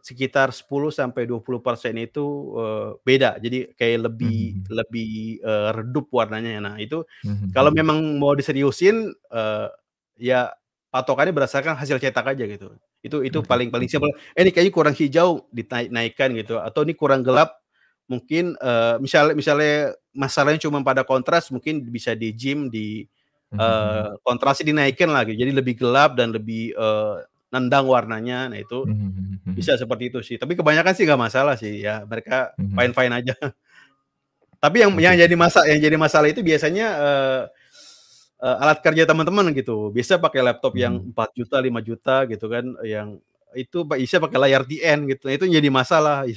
sekitar 10 sampai 20 persen itu uh, beda jadi kayak lebih mm-hmm. lebih uh, redup warnanya nah itu mm-hmm. kalau memang mau diseriusin uh, ya patokannya berdasarkan hasil cetak aja gitu itu itu hmm. paling paling simpel eh ini kayaknya kurang hijau dinaikkan gitu atau ini kurang gelap mungkin uh, eh, misalnya misalnya masalahnya cuma pada kontras mungkin bisa di gym di uh, kontrasnya dinaikin lagi gitu. jadi lebih gelap dan lebih uh, nendang warnanya nah itu mhm, bisa seperti itu sih tapi kebanyakan sih nggak masalah sih ya mereka fine fine aja tapi yang yang jadi masalah yang jadi masalah itu biasanya uh, uh, alat kerja teman-teman gitu bisa pakai laptop yang 4 juta 5 juta gitu kan yang itu bisa pakai layar TN gitu nah, itu jadi masalah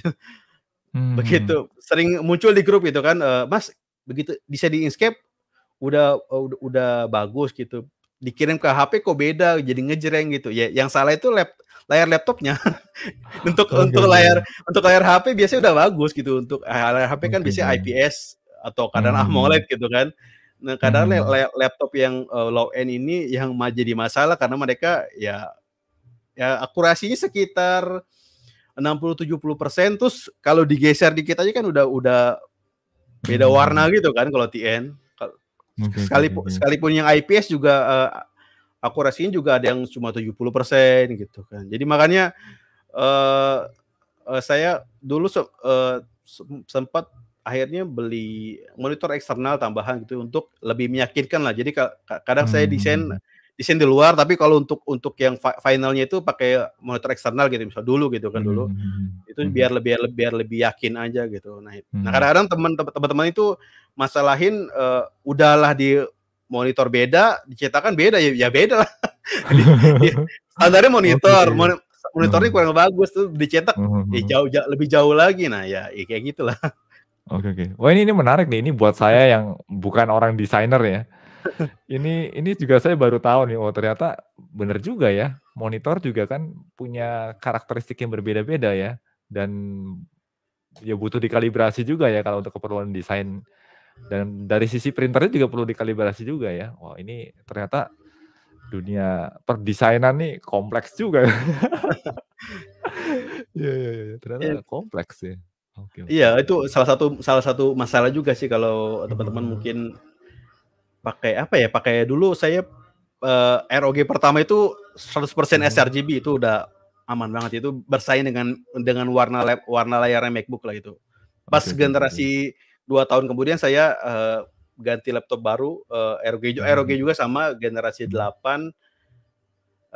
Hmm. Begitu sering muncul di grup gitu kan, uh, Mas begitu bisa di inscape udah, eh, udah udah bagus gitu. Dikirim ke HP kok beda, jadi ngejreng gitu. Ya yang salah itu lap, layar laptopnya. untuk oh, untuk iya, iya. layar untuk layar HP biasanya udah bagus gitu. Untuk eh, layar HP kan biasanya IPS iya. atau kadang hmm. AMOLED gitu kan. Nah, kadang hmm. laptop yang uh, low end ini yang jadi masalah karena mereka ya ya akurasinya sekitar 60-70% terus kalau digeser dikit aja kan udah udah beda hmm. warna gitu kan kalau TN. sekalipun okay. sekalipun yang IPS juga uh, akurasinya juga ada yang cuma 70% gitu kan. Jadi makanya uh, uh, saya dulu se uh, sempat akhirnya beli monitor eksternal tambahan gitu untuk lebih meyakinkan lah. Jadi kadang hmm. saya desain desain di luar tapi kalau untuk untuk yang finalnya itu pakai monitor eksternal gitu misal dulu gitu kan dulu hmm. hmm, hmm. itu hmm. biar lebih biar lebih yakin aja gitu nah, nah hmm. nah kadang teman-teman itu masalahin uh, udahlah di monitor beda dicetakan beda ya ya beda lah standarnya monitor okay. monitornya kurang bagus tuh dicetak hmm. ya jauh, jauh lebih jauh lagi nah ya, ya kayak gitulah Oke okay, oke. Okay. Wah ini ini menarik nih. Ini buat saya yang bukan orang desainer ya ini ini juga saya baru tahu nih, oh ternyata benar juga ya. Monitor juga kan punya karakteristik yang berbeda-beda ya dan ya butuh dikalibrasi juga ya kalau untuk keperluan desain dan dari sisi printernya juga perlu dikalibrasi juga ya. Wah, ini ternyata dunia perdesainan nih kompleks juga. Iya, iya, iya. Ternyata yeah. kompleks ya. Okay, okay. Iya, itu salah satu salah satu masalah juga sih kalau teman-teman hmm. mungkin pakai apa ya? Pakai dulu saya uh, eh, ROG pertama itu 100% hmm. sRGB itu udah aman banget itu bersaing dengan dengan warna lab, warna layarnya MacBook lah itu. Pas okay, generasi dua tahun kemudian saya uh, ganti laptop baru uh, eh, ROG hmm. ROG juga sama generasi 8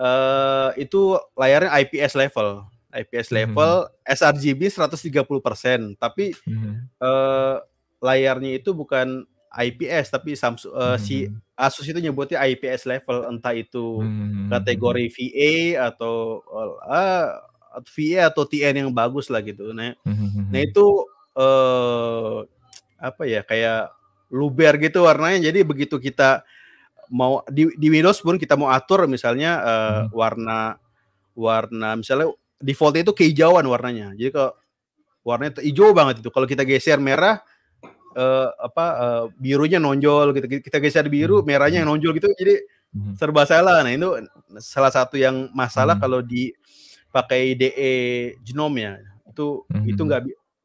uh, itu layarnya IPS level. IPS hmm. level hmm. sRGB 130%, tapi hmm. Uh, layarnya itu bukan IPS tapi Samsung uh, hmm. si Asus itu nyebutnya IPS level entah itu hmm. kategori VA atau uh, eh, eh, VA atau TN yang bagus lah gitu. Nah, nah hmm. nah itu uh, apa ya kayak luber gitu warnanya. Jadi begitu kita mau di, di Windows pun kita mau atur misalnya uh, hmm. warna warna misalnya default itu kehijauan warnanya. Jadi kalau warnanya hijau banget itu kalau kita geser merah uh, apa uh, birunya nonjol gitu kita geser biru hmm. merahnya yang nonjol gitu jadi hmm. serba salah nah itu salah satu yang masalah hmm. kalau dipakai DE genome ya itu hmm. itu nggak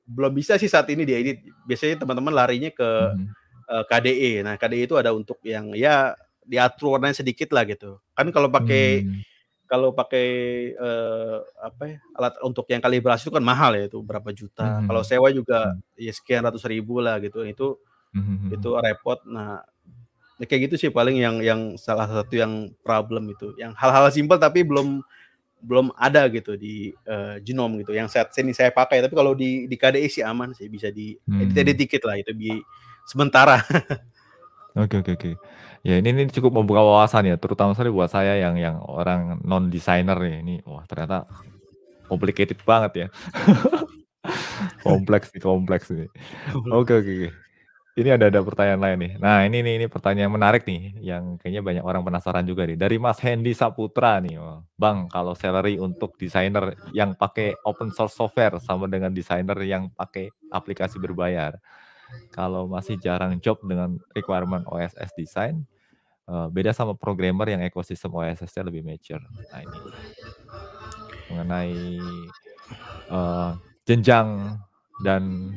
belum bisa sih saat ini dia ini biasanya teman-teman larinya ke hmm. uh, eh, KDE nah KDE itu ada untuk yang ya diatur warnanya sedikit lah gitu kan kalau pakai hmm kalau pakai uh, apa ya, alat untuk yang kalibrasi itu kan mahal ya itu berapa juta. hmm Kalau sewa juga hmm. ya sekian ratus ribu lah gitu. Itu hmm, hmm, hmm itu repot. Nah, ya kayak gitu sih paling yang yang salah satu yang problem itu. Yang hal-hal simpel tapi belum belum ada gitu di uh, eh, genome gitu. Yang saat ini saya pakai tapi kalau di di KDE sih aman sih bisa di edit-edit dikit lah itu bi sementara. Oke oke oke. Ya ini ini cukup membuka wawasan ya, terutama sekali buat saya yang yang orang non desainer ya Ini wah ternyata complicated banget ya. kompleks nih kompleks ini. Oke oke oke. Ini ada ada pertanyaan lain nih. Nah ini nih ini pertanyaan menarik nih, yang kayaknya banyak orang penasaran juga nih. Dari Mas Hendy Saputra nih, Bang kalau salary untuk desainer yang pakai open source software sama dengan desainer yang pakai aplikasi berbayar, kalau masih jarang job dengan requirement OSS design, eh, beda sama programmer yang ekosistem OSS-nya lebih mature. Nah ini mengenai uh, jenjang dan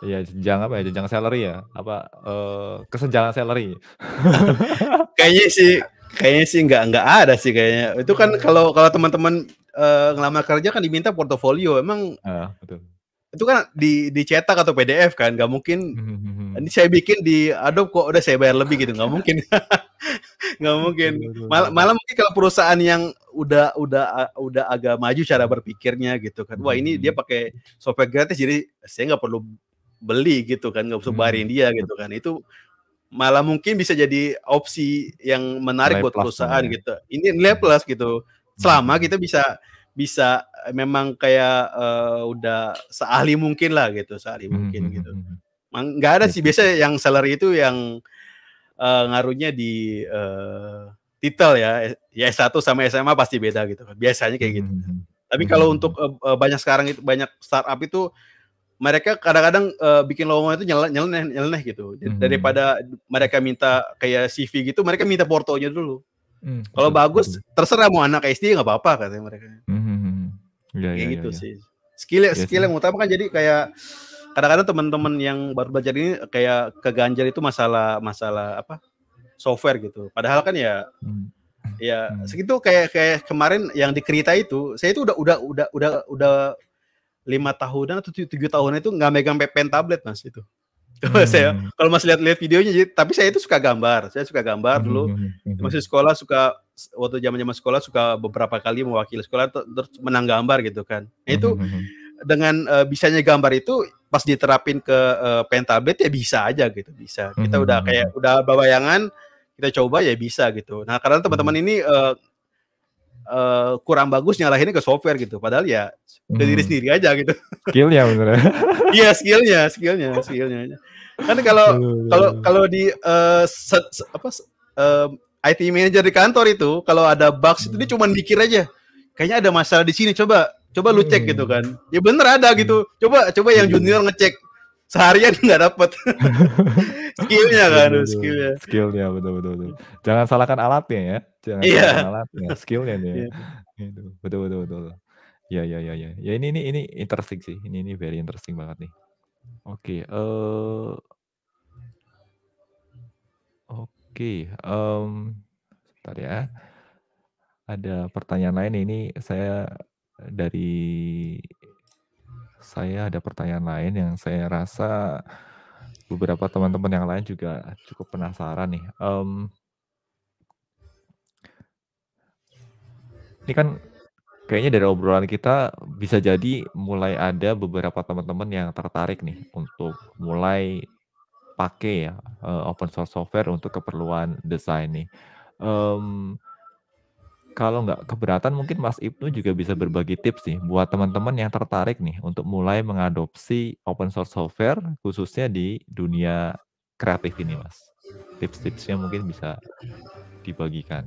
ya jenjang apa ya jenjang salary ya apa uh, kesenjangan salary kayaknya sih kayaknya sih nggak nggak ada sih kayaknya itu kan hmm. kalau kalau teman-teman uh, ngelamar kerja kan diminta portofolio emang uh, betul itu kan di dicetak atau PDF kan nggak mungkin ini hmm, hmm, hmm. saya bikin di Adobe kok udah saya bayar lebih gitu nggak mungkin nggak mungkin Mal, malah mungkin kalau perusahaan yang udah udah udah agak maju cara berpikirnya gitu kan wah ini dia pakai software gratis jadi saya nggak perlu beli gitu kan nggak usah bayarin dia gitu kan itu malah mungkin bisa jadi opsi yang menarik nilai buat perusahaan ya. gitu ini nilai plus gitu selama kita bisa bisa memang kayak uh, udah seahli mungkin lah gitu, seahli hmm, mungkin hmm. gitu. Hmm, hmm. Nggak ada iya sih biasa yang salary itu yang uh, ngaruhnya di uh, titel ya. Ya S1 sama SMA pasti beda gitu. Kan, biasanya kayak gitu. Hmm. Tapi kalau untuk uh, banyak sekarang itu banyak startup itu mereka kadang-kadang uh, bikin lowongan itu nyeleneh nyeleneh nyeleneh gitu. Daripada mereka minta kayak CV gitu, mereka minta portonya dulu. Hmm. Kalau bagus terserah mau anak SD nggak apa-apa katanya mereka. Hmm, hmm, hmm, hmm. Ya, kayak ya, ya, gitu ya, sih. Skill yes, iya skill yang utama kan jadi kayak kadang-kadang teman-teman yang baru belajar ini kayak keganjar itu masalah masalah apa software gitu. Padahal kan ya hmm. ya hmm. segitu kayak kayak kemarin yang di itu saya itu udah udah udah udah udah lima tahunan atau tujuh tahunan itu nggak megang pen tablet mas itu. Gitu. hmm. saya kalau masih lihat-lihat videonya jadi tapi saya itu suka gambar. Saya suka gambar hmm, dulu. Hmm, hmm. Masih sekolah suka waktu zaman-zaman sekolah suka beberapa kali mewakili sekolah terus menang gambar gitu kan. Nah, itu dengan uh, bisanya gambar itu pas diterapin ke uh, eh, pen ya bisa aja gitu, bisa. Kita udah kayak udah bayangan, kita coba ya bisa gitu. Nah, karena teman-teman ini uh, uh, kurang bagus nyalahinnya ke software gitu. Padahal ya ke hmm. diri sendiri aja gitu. skillnya ya bener. Ya. Iya skillnya, skillnya, skillnya kan kalau kalau kalau di uh, apa uh, eh, IT manager di kantor itu kalau ada bugs itu dia hmm. cuma mikir aja kayaknya ada masalah di sini coba coba lu cek gitu hmm. kan ya bener ada gitu hmm. coba coba yang iya, iya. junior ngecek seharian nggak dapet skillnya kan betul, skillnya skillnya betul betul betul jangan salahkan alatnya ya jangan yeah. salahkan alatnya skillnya nih iya. betul betul betul ya ya ya ya ya ini ini ini interesting sih ini ini very interesting banget nih oke okay, uh, eh, Oke, um, sebentar ya. Ada pertanyaan lain ini saya dari saya ada pertanyaan lain yang saya rasa beberapa teman-teman yang lain juga cukup penasaran nih, Um, ini kan kayaknya dari obrolan kita bisa jadi mulai ada beberapa teman-teman yang tertarik nih untuk mulai pakai ya uh, open source software untuk keperluan desain nih. Um, kalau nggak keberatan mungkin Mas Ibnu juga bisa berbagi tips nih buat teman-teman yang tertarik nih untuk mulai mengadopsi open source software khususnya di dunia kreatif ini Mas. Tips-tipsnya mungkin bisa dibagikan.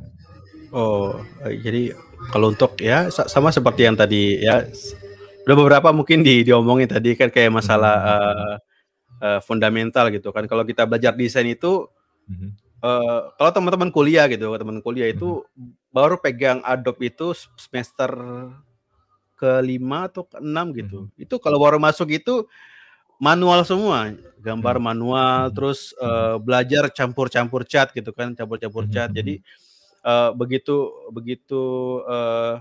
Oh, jadi kalau untuk ya sama seperti yang tadi ya udah beberapa mungkin di diomongin tadi kan kayak masalah hmm. uh, uh, fundamental gitu kan. Kalau kita belajar desain itu mm-hmm. uh, kalau teman-teman kuliah gitu, teman kuliah itu hmm baru pegang Adobe itu semester kelima atau keenam gitu. hmm Itu kalau baru masuk itu manual semua, gambar mhm. manual, hmm terus uh, belajar campur-campur cat gitu kan, campur-campur mhm. cat. Jadi uh, begitu begitu uh,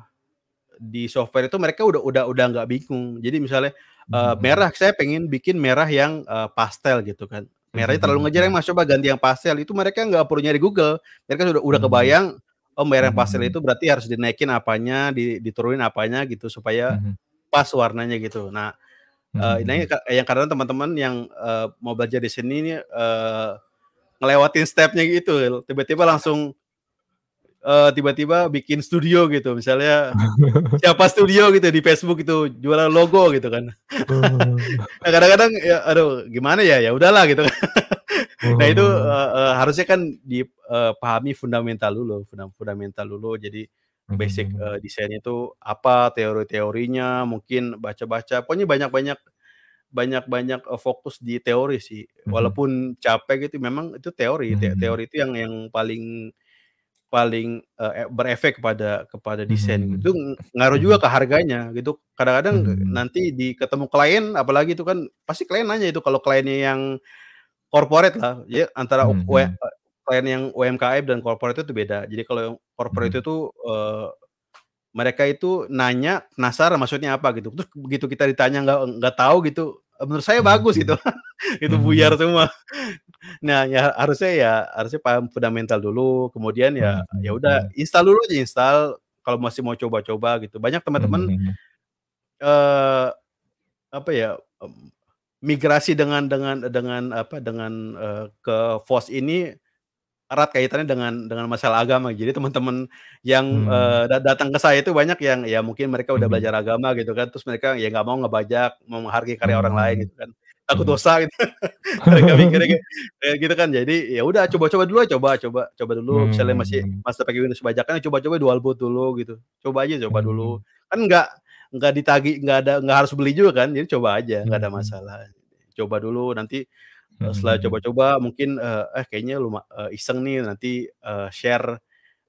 di software itu mereka udah udah udah nggak bingung. Jadi misalnya uh, merah saya pengen bikin merah yang uh, pastel gitu kan. Merahnya terlalu hmm. ngejar yang mas coba ganti yang pastel itu mereka nggak perlu nyari Google. Mereka sudah udah hmm. kebayang oh merah yang pastel itu berarti harus dinaikin apanya, diturunin apanya gitu supaya pas warnanya gitu. Nah uh, eh, ini nah, ya, yang kadang teman-teman yang uh, mau belajar di sini ini uh, ngelewatin stepnya gitu tiba-tiba langsung uh, tiba-tiba bikin studio gitu misalnya siapa studio gitu di Facebook itu jualan logo gitu kan oh. nah kadang-kadang ya, aduh gimana ya ya udahlah gitu oh. nah itu uh, uh, harusnya kan dipahami fundamental dulu fundamental dulu jadi basic uh, hmm. desainnya itu apa teori-teorinya mungkin baca-baca pokoknya banyak-banyak banyak-banyak fokus di teori sih hmm. walaupun capek gitu memang itu teori hmm. teori itu yang yang paling paling uh, berefek kepada kepada hmm. desain hmm. itu ngaruh juga hmm. ke harganya gitu kadang-kadang hmm. nanti di ketemu klien apalagi itu kan pasti klien nanya itu kalau kliennya yang corporate lah ya antara hmm. U, hmm. Eh, klien yang UMKM dan corporate itu beda jadi kalau corporate hmm. itu uh, mereka itu nanya penasaran maksudnya apa gitu terus begitu kita ditanya nggak nggak tahu gitu menurut saya bagus gitu hmm. itu buyar hmm. semua nah ya harusnya ya harusnya paham fundamental dulu kemudian ya hmm, ya udah install dulu aja install kalau masih mau coba-coba gitu banyak teman-teman uh, apa ya um, migrasi dengan dengan dengan apa dengan uh, ke Fos ini erat kaitannya dengan dengan masalah agama. Jadi teman-teman yang hmm. uh, datang ke saya itu banyak yang ya mungkin mereka udah hmm. belajar agama gitu kan, terus mereka ya nggak mau ngebajak, mau menghargai karya orang lain hmm. gitu kan, takut hmm. dosa gitu. mereka mikir gitu, gitu kan. Jadi ya udah coba-coba dulu, coba coba coba dulu. Hmm. Misalnya masih masih pakai Windows bajakan, coba-coba dual boot dulu gitu. Coba aja coba dulu. Kan nggak nggak ditagi, nggak ada nggak harus beli juga kan. Jadi coba aja, nggak ada masalah. Coba dulu nanti hmm. setelah hmm, hmm. coba-coba mungkin uh, eh kayaknya lu uh, iseng nih nanti uh, share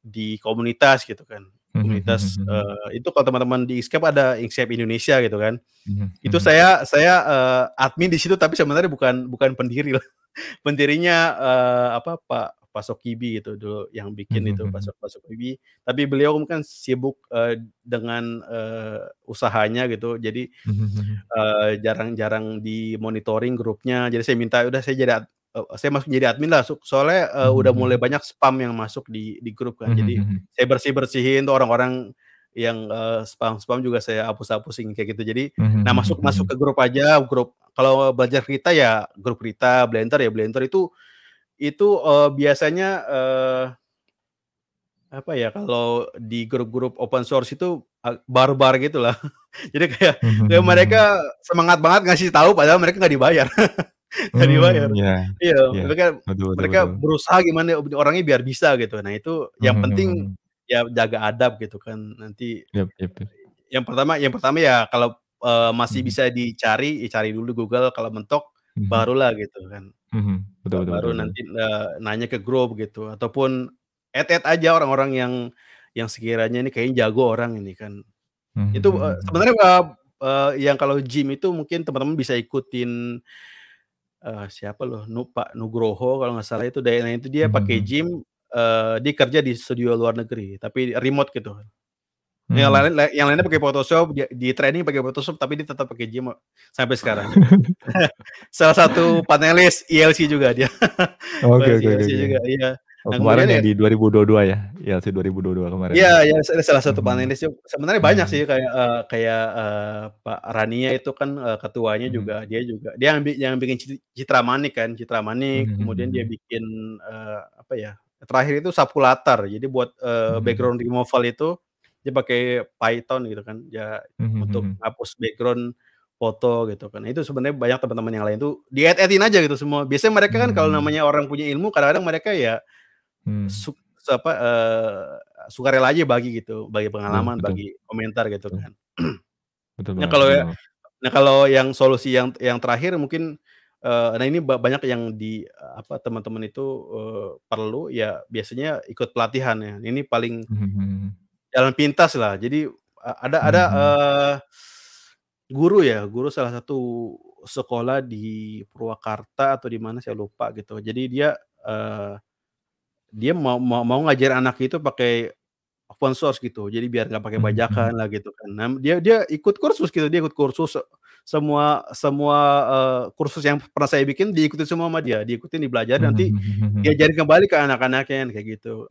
di komunitas gitu kan hmm, komunitas mm -hmm. uh, itu kalau teman-teman di Inkscape ada Inkscape Indonesia gitu kan mm -hmm. itu saya saya uh, admin di situ tapi sebenarnya bukan bukan pendiri lah pendirinya uh, apa Pak Pasok Kibi gitu dulu yang bikin mm -hmm. itu hmm, hmm. Pasok Pasok Kibi. Tapi beliau kan sibuk uh, dengan uh, usahanya gitu, jadi hmm, eh, jarang-jarang mm -hmm. uh, di monitoring grupnya. Jadi saya minta udah saya jadi uh, saya masuk jadi admin lah soalnya uh, mm -hmm. udah mulai banyak spam yang masuk di di grup kan. Jadi mm -hmm. saya bersih bersihin tuh orang-orang yang spam spam spam juga saya hapus hapusin kayak gitu jadi mm-hmm. nah masuk masuk ke grup aja grup kalau belajar kita ya grup kita Blender ya Blender itu itu uh, biasanya uh, apa ya kalau di grup-grup open source itu barbar gitu lah. Jadi kayak, kayak mereka hmm. semangat banget ngasih tahu padahal mereka nggak dibayar. Nggak hmm, dibayar. iya yeah, iya, yeah. mereka betul, mereka betul, berusaha gimana orangnya biar bisa gitu. Nah, itu yang hmm, penting ya jaga adab gitu kan nanti. Yep, yep, yep. Yang pertama yang pertama ya kalau uh, masih bisa dicari, ya cari dulu Google kalau mentok mm. barulah gitu kan. Mm-hmm. betul betul Baru betul nanti, eh, nanya ke grup gitu ataupun add-add aja orang-orang yang yang sekiranya ini kayaknya jago orang ini kan. Mhm, itu, hmm sebenarnya, uh, uh, yang kalau gym itu mungkin teman-teman bisa ikutin, uh, siapa loh Nu Pak Nugroho kalau nggak salah itu, daerah itu dia pakai gym, uh, dia kerja di studio luar negeri tapi remote gitu. Hmm. Yang lain yang lainnya pakai Photoshop, di training pakai Photoshop tapi dia tetap pakai Gmail sampai sekarang. Salah satu panelis ILC e juga dia. Oke oke e oke. juga iya. Oh, nah, kemarin yang di 2022 ya, ILC e 2022 kemarin. Iya, ya, salah satu hmm. panelis. Hmm. Sebenarnya banyak sih hmm. kayak uh, kayak uh, Pak Rania itu kan uh, ketuanya hmm. juga, dia juga dia yang, yang bikin Citra Manik kan, Citra Manik. Hmm. hmm kemudian dia bikin uh, apa ya? Terakhir itu Sapulatar. Jadi buat uh, background removal itu dia pakai Python gitu kan ya mm-hmm. untuk hmm, hmm. hapus background foto gitu kan. Nah, itu sebenarnya banyak teman-teman yang lain tuh di add aja gitu semua. Biasanya mereka kan mm-hmm. kalau namanya orang punya ilmu kadang-kadang mereka ya mm. su- apa uh, eh, suka rela aja bagi gitu, bagi pengalaman, betul. bagi komentar gitu betul. kan. betul Nah, kalau ya, nah kalau yang solusi yang yang terakhir mungkin uh, nah ini banyak yang di eh, apa teman-teman itu uh, perlu ya biasanya ikut pelatihan ya. Ini paling mm-hmm jalan pintas lah. Jadi ada ada hmm. uh, guru ya, guru salah satu sekolah di Purwakarta atau di mana saya lupa gitu. Jadi dia uh, dia mau, mau mau ngajar anak itu pakai open source gitu. Jadi biar nggak pakai hmm, bajakan hmm. lah gitu kan. Nah, dia dia ikut kursus gitu, dia ikut kursus semua semua uh, kursus yang pernah saya bikin diikuti semua sama dia, diikutin, -hmm. nanti diajarin kembali ke anak-anaknya kayak gitu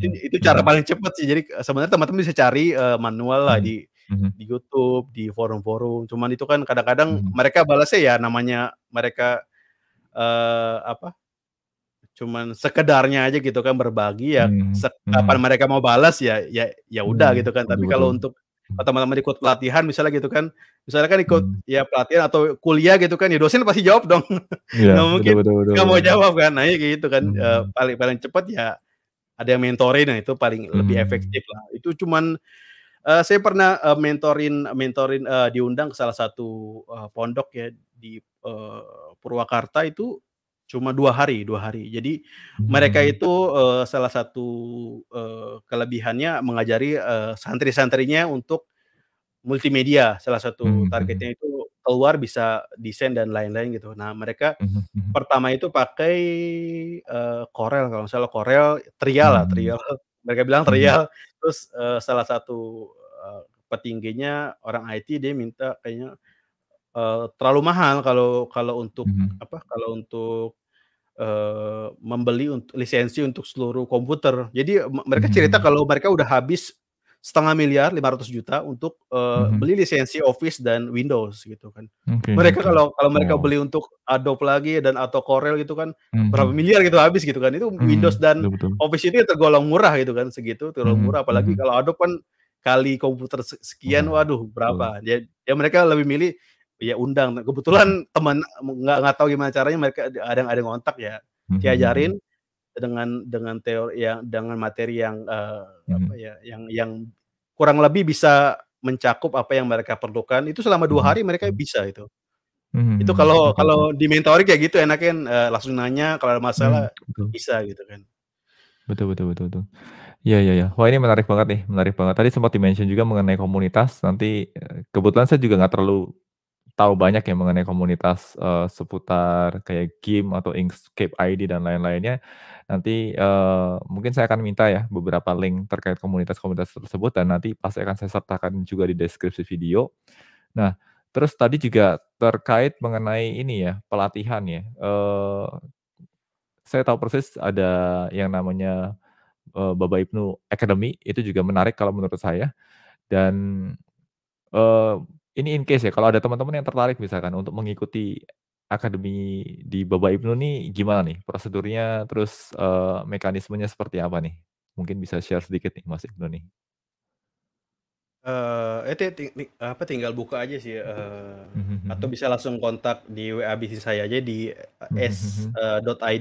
itu, hmm. itu cara hmm. paling cepat sih. Jadi eh, sebenarnya teman-teman bisa cari uh, manual lah hmm. di hmm. di YouTube, di forum-forum. Cuman itu kan kadang-kadang hmm. mereka balasnya ya namanya mereka uh, apa? Cuman sekedarnya aja gitu kan berbagi ya. Hmm. Kapan mereka mau balas ya ya ya udah hmm. gitu kan. Tapi kalau untuk teman-teman ikut pelatihan misalnya gitu kan misalnya kan ikut hmm. ya pelatihan atau kuliah gitu kan ya dosen pasti jawab dong ya, nggak mungkin betul, nggak mau jawab kan nah ya gitu kan hmm. uh, paling paling cepat ya ada yang mentorin nah itu paling hmm. lebih efektif lah itu cuman uh, saya pernah uh, mentorin mentorin uh, diundang ke salah satu uh, pondok ya di uh, Purwakarta itu cuma dua hari dua hari jadi hmm. mereka itu uh, salah satu uh, kelebihannya mengajari uh, santri-santrinya untuk multimedia salah satu hmm. targetnya itu keluar bisa desain dan lain-lain gitu. Nah, mereka mm-hmm. pertama itu pakai uh, Corel kalau misalnya Corel trial lah, hmm. trial. Mereka bilang mhm. trial. Mm-hmm. Terus uh, salah satu uh, petingginya orang IT dia minta kayaknya uh, terlalu mahal kalau kalau untuk mm-hmm. apa? Kalau untuk uh, membeli untuk lisensi untuk seluruh komputer. Jadi mereka cerita hmm. kalau mereka udah habis setengah miliar 500 juta untuk uh, mm-hmm. beli lisensi Office dan Windows gitu kan. Okay. Mereka kalau kalau mereka wow. beli untuk Adobe lagi dan atau Corel gitu kan mm-hmm. berapa miliar gitu habis gitu kan. Itu mm-hmm. Windows dan Betul -betul. Office itu ya tergolong murah gitu kan segitu tergolong mm-hmm. murah apalagi mm-hmm. kalau Adobe kan kali komputer sekian mm waduh berapa. Ya, ya mereka lebih milih ya undang. Kebetulan teman nggak nggak tahu gimana caranya mereka ada yang ada yang kontak ya mhm, diajarin. Mm-hmm dengan dengan teori yang dengan materi yang uh, hmm apa mhm. ya yang yang kurang lebih bisa mencakup apa yang mereka perlukan itu selama dua mhm. hari mereka bisa itu hmm itu kalau kalau di mentoring kayak gitu enaknya uh, langsung nanya kalau ada masalah hmm bisa gitu kan betul betul betul betul ya ya ya wah ini menarik banget nih menarik banget tadi sempat dimention juga mengenai komunitas nanti eh, kebetulan saya juga nggak terlalu tahu banyak ya mengenai komunitas uh, seputar kayak game atau Inkscape ID dan lain-lainnya. Nanti uh, mungkin saya akan minta ya beberapa link terkait komunitas-komunitas tersebut dan nanti pasti akan saya sertakan juga di deskripsi video. Nah, terus tadi juga terkait mengenai ini ya, pelatihan ya. Uh, saya tahu persis ada yang namanya uh, Bapak Ibnu Academy, itu juga menarik kalau menurut saya. Dan uh, ini in case ya, kalau ada teman-teman yang tertarik misalkan untuk mengikuti akademi di Baba Ibnu nih gimana nih prosedurnya terus uh, mekanismenya seperti apa nih? Mungkin bisa share sedikit nih Mas Ibnu nih. Uh, itu ya ting ting apa tinggal buka aja sih uh, atau mhm. bisa langsung kontak di WA bisnis saya aja di mhm. s.id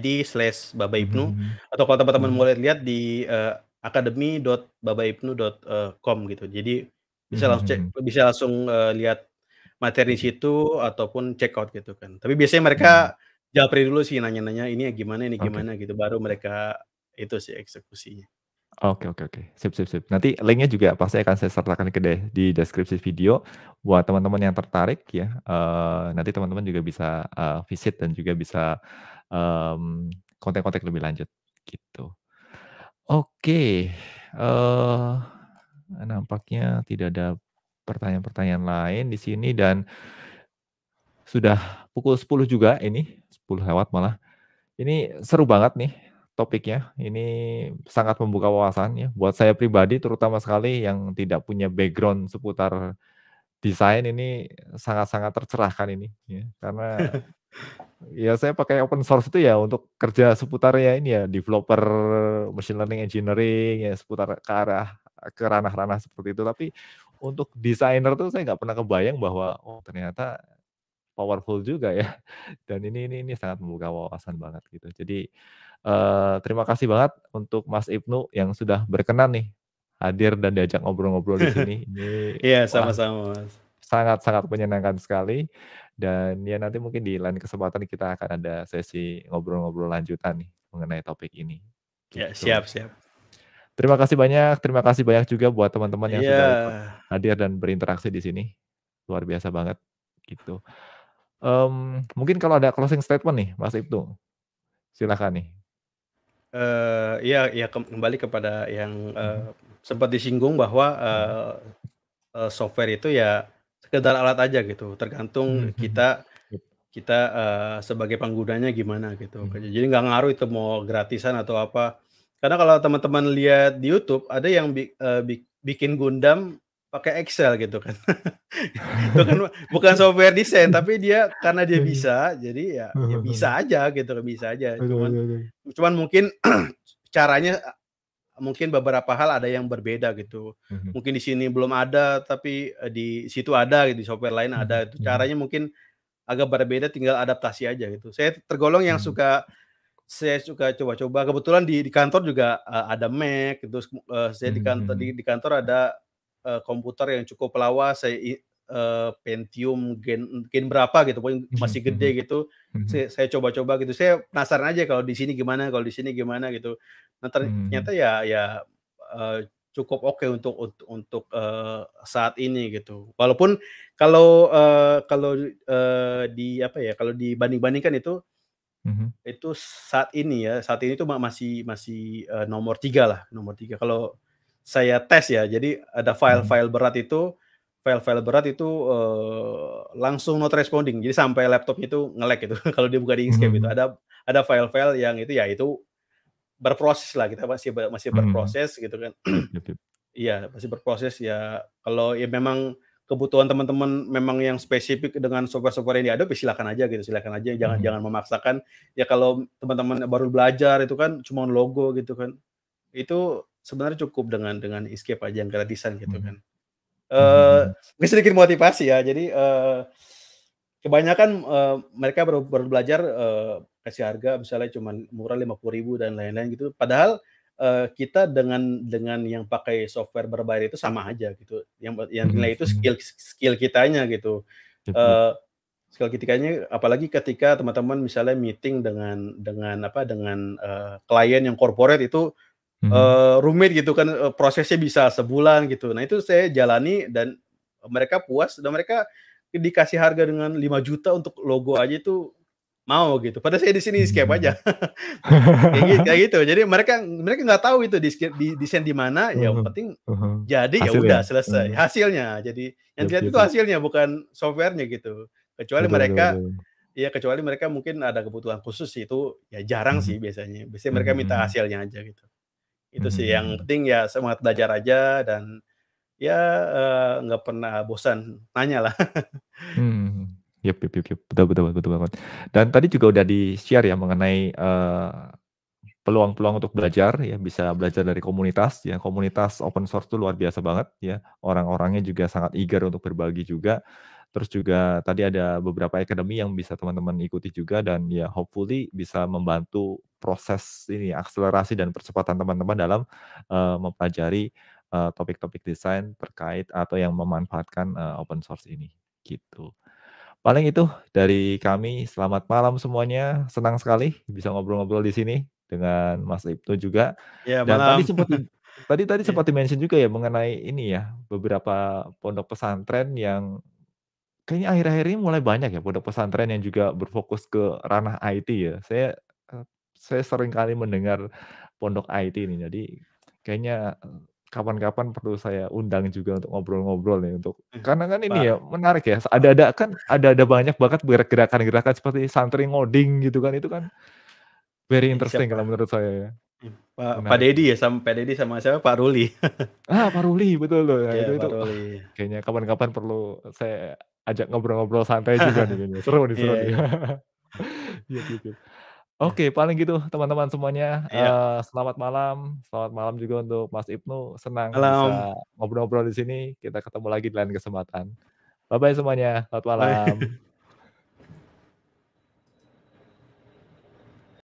uh, slash baba ibnu atau kalau teman-teman mau lihat di uh, akademi.babaibnu.com gitu jadi bisa langsung cek, mm-hmm. bisa langsung uh, lihat materi mhm. situ ataupun check out gitu kan. Tapi biasanya mereka hmm. japri dulu sih nanya-nanya ini gimana ini gimana okay. gitu baru mereka itu sih eksekusinya. Oke oke oke, sip sip sip. Nanti linknya juga pasti akan saya sertakan ke deh di deskripsi video buat teman-teman yang tertarik ya. Uh, nanti teman-teman juga bisa uh, visit dan juga bisa konten-konten mmm, kontak lebih lanjut gitu. Oke, okay. uh, eh, nampaknya tidak ada pertanyaan-pertanyaan lain di sini dan sudah pukul 10 juga ini, 10 lewat malah. Ini seru banget nih topiknya. Ini sangat membuka wawasan ya buat saya pribadi terutama sekali yang tidak punya background seputar desain ini sangat-sangat tercerahkan ini ya. Karena ya saya pakai open source itu ya untuk kerja seputar ya ini ya developer machine learning engineering ya seputar ke arah ke ranah-ranah seperti itu tapi untuk desainer tuh saya nggak pernah kebayang bahwa oh ternyata powerful juga ya. Dan ini ini ini sangat membuka wawasan banget gitu. Jadi uh, terima kasih banget untuk Mas Ibnu yang sudah berkenan nih hadir dan diajak ngobrol-ngobrol di sini. Iya, sama-sama, Sangat-sangat menyenangkan sekali. Dan ya nanti mungkin di lain kesempatan kita akan ada sesi ngobrol-ngobrol lanjutan nih mengenai topik ini. Ya, gitu. Ya, siap, siap. Terima kasih banyak, terima kasih banyak juga buat teman-teman yang yeah. sudah hadir dan berinteraksi di sini. Luar biasa banget gitu. Um, mungkin kalau ada closing statement nih, Mas Ibtu, silakan nih. Uh, ya, ya kembali kepada yang uh, sempat disinggung bahwa uh, uh, software itu ya sekedar alat aja gitu, tergantung hmm. kita kita uh, sebagai penggunanya gimana gitu. Hmm. Jadi nggak ngaruh itu mau gratisan atau apa karena kalau teman-teman lihat di YouTube ada yang bi uh, bi bikin Gundam pakai Excel gitu kan. itu kan bukan software desain tapi dia karena dia iya, iya. bisa jadi ya, ya bisa aja gitu bisa aja. Cuman cuman mungkin caranya mungkin beberapa hal ada yang berbeda gitu. Mhm. Mungkin di sini belum ada tapi eh, di situ ada gitu, di software lain mhm, ada. Itu mhm. caranya mungkin agak berbeda tinggal adaptasi aja gitu. Saya tergolong yang suka saya juga coba-coba kebetulan di di kantor juga uh, ada Mac terus gitu, uh, eh, saya di hmm, kantor di, hmm. di kantor ada uh, komputer yang cukup lawas saya uh, Pentium gen gen berapa gitu pun hmm, masih gede gitu saya, saya coba-coba gitu saya penasaran aja kalau di sini gimana kalau di sini gimana gitu nah ternyata ya ya uh, cukup oke okay untuk untuk, untuk uh, saat ini gitu. Walaupun kalau uh, kalau uh, di apa ya kalau dibanding-bandingkan itu Mm-hmm. Itu saat ini ya, saat ini itu masih masih, uh, nomor tiga lah, nomor tiga Kalau saya tes ya, jadi ada file-file mhm. berat itu file-file berat itu, uh, langsung not responding. Jadi sampai laptop itu ngelek itu, gitu kalau dia buka di Inkscape itu. Mhm. Ada ada file-file yang itu, ya itu berproses lah, kita masih masih masih mm berproses gitu kan. Iya yep, Iya, masih berproses ya, kalau ya memang kebutuhan teman-teman memang yang spesifik dengan software-software yang diadopsi ya silakan aja gitu, silakan aja, jangan hmm. jangan memaksakan. Ya kalau teman-teman baru belajar itu kan cuma logo gitu kan, itu sebenarnya cukup dengan dengan escape aja yang gratisan gitu hmm. kan. Hmm. Uh, sedikit motivasi ya, jadi uh, kebanyakan uh, mereka baru, baru belajar uh, kasih harga misalnya cuma murah lima puluh ribu dan lain-lain gitu, padahal uh, kita dengan dengan yang pakai software berbayar itu sama aja gitu. Yang yang hmm, nilai itu hmm. skill skill kitanya gitu. Uh, skill kitanya apalagi ketika teman-teman misalnya meeting dengan dengan apa dengan uh, klien yang corporate itu uh, rumit gitu kan prosesnya bisa sebulan gitu. Nah, itu saya jalani dan mereka puas dan mereka dikasih harga dengan 5 juta untuk logo aja itu mau gitu. Padahal saya di sini skip aja. kayak, gitu, kayak gitu. Jadi mereka mereka nggak tahu itu di, di desain di mana. Ya yang hmm. penting uh-huh. jadi ya udah selesai uh-huh. hasilnya. Jadi yang yep, itu hasilnya bukan softwarenya gitu. Kecuali betul, mereka betul, betul. ya kecuali mereka mungkin ada kebutuhan khusus itu ya jarang uh-huh. sih biasanya. Biasanya mereka minta hasilnya aja gitu. Itu sih yang penting ya semangat belajar aja dan ya eh, nggak uh, pernah bosan nanya lah. hmm. Yep, yep, yep, yep. Betul, betul, betul banget. Dan tadi juga udah di-share ya mengenai eh, peluang-peluang uh, untuk belajar ya, bisa belajar dari komunitas ya. Komunitas open source itu luar biasa banget ya. Orang-orangnya juga sangat eager untuk berbagi juga. Terus juga tadi ada beberapa akademi yang bisa teman-teman ikuti juga dan ya hopefully bisa membantu proses ini akselerasi dan percepatan teman-teman dalam uh, mempelajari eh, topik-topik uh, desain terkait atau yang memanfaatkan uh, open source ini gitu. Paling itu dari kami. Selamat malam semuanya. Senang sekali bisa ngobrol-ngobrol di sini dengan Mas Ibnu juga. Ya, Dan tadi sempat tadi tadi ya. sempat mention juga ya mengenai ini ya beberapa pondok pesantren yang kayaknya akhir-akhir ini mulai banyak ya pondok pesantren yang juga berfokus ke ranah IT ya. Saya eh, saya sering kali mendengar pondok IT ini. Jadi kayaknya kapan-kapan perlu saya undang juga untuk ngobrol-ngobrol nih untuk eh, karena kan ini ya menarik ya ada ada kan ada ada banyak banget gerakan-gerakan seperti santri ngoding gitu kan itu kan very iya, interesting kalau menurut saya ya. Iya, Pak, Pak Dedi ya sama Pak Dedi sama siapa Pak Ruli ah Pak Ruli betul loh nah, ya, itu, itu. kayaknya kapan-kapan perlu saya ajak ngobrol-ngobrol santai juga nih kayaknya. seru nih seru yeah. nih gitu. Oke, paling gitu teman-teman semuanya. Iya. Uh, selamat malam, selamat malam juga untuk Mas Ibnu. Senang Malam. bisa ngobrol-ngobrol di sini. Kita ketemu lagi di lain kesempatan. Bye-bye semuanya, selamat Bye. malam.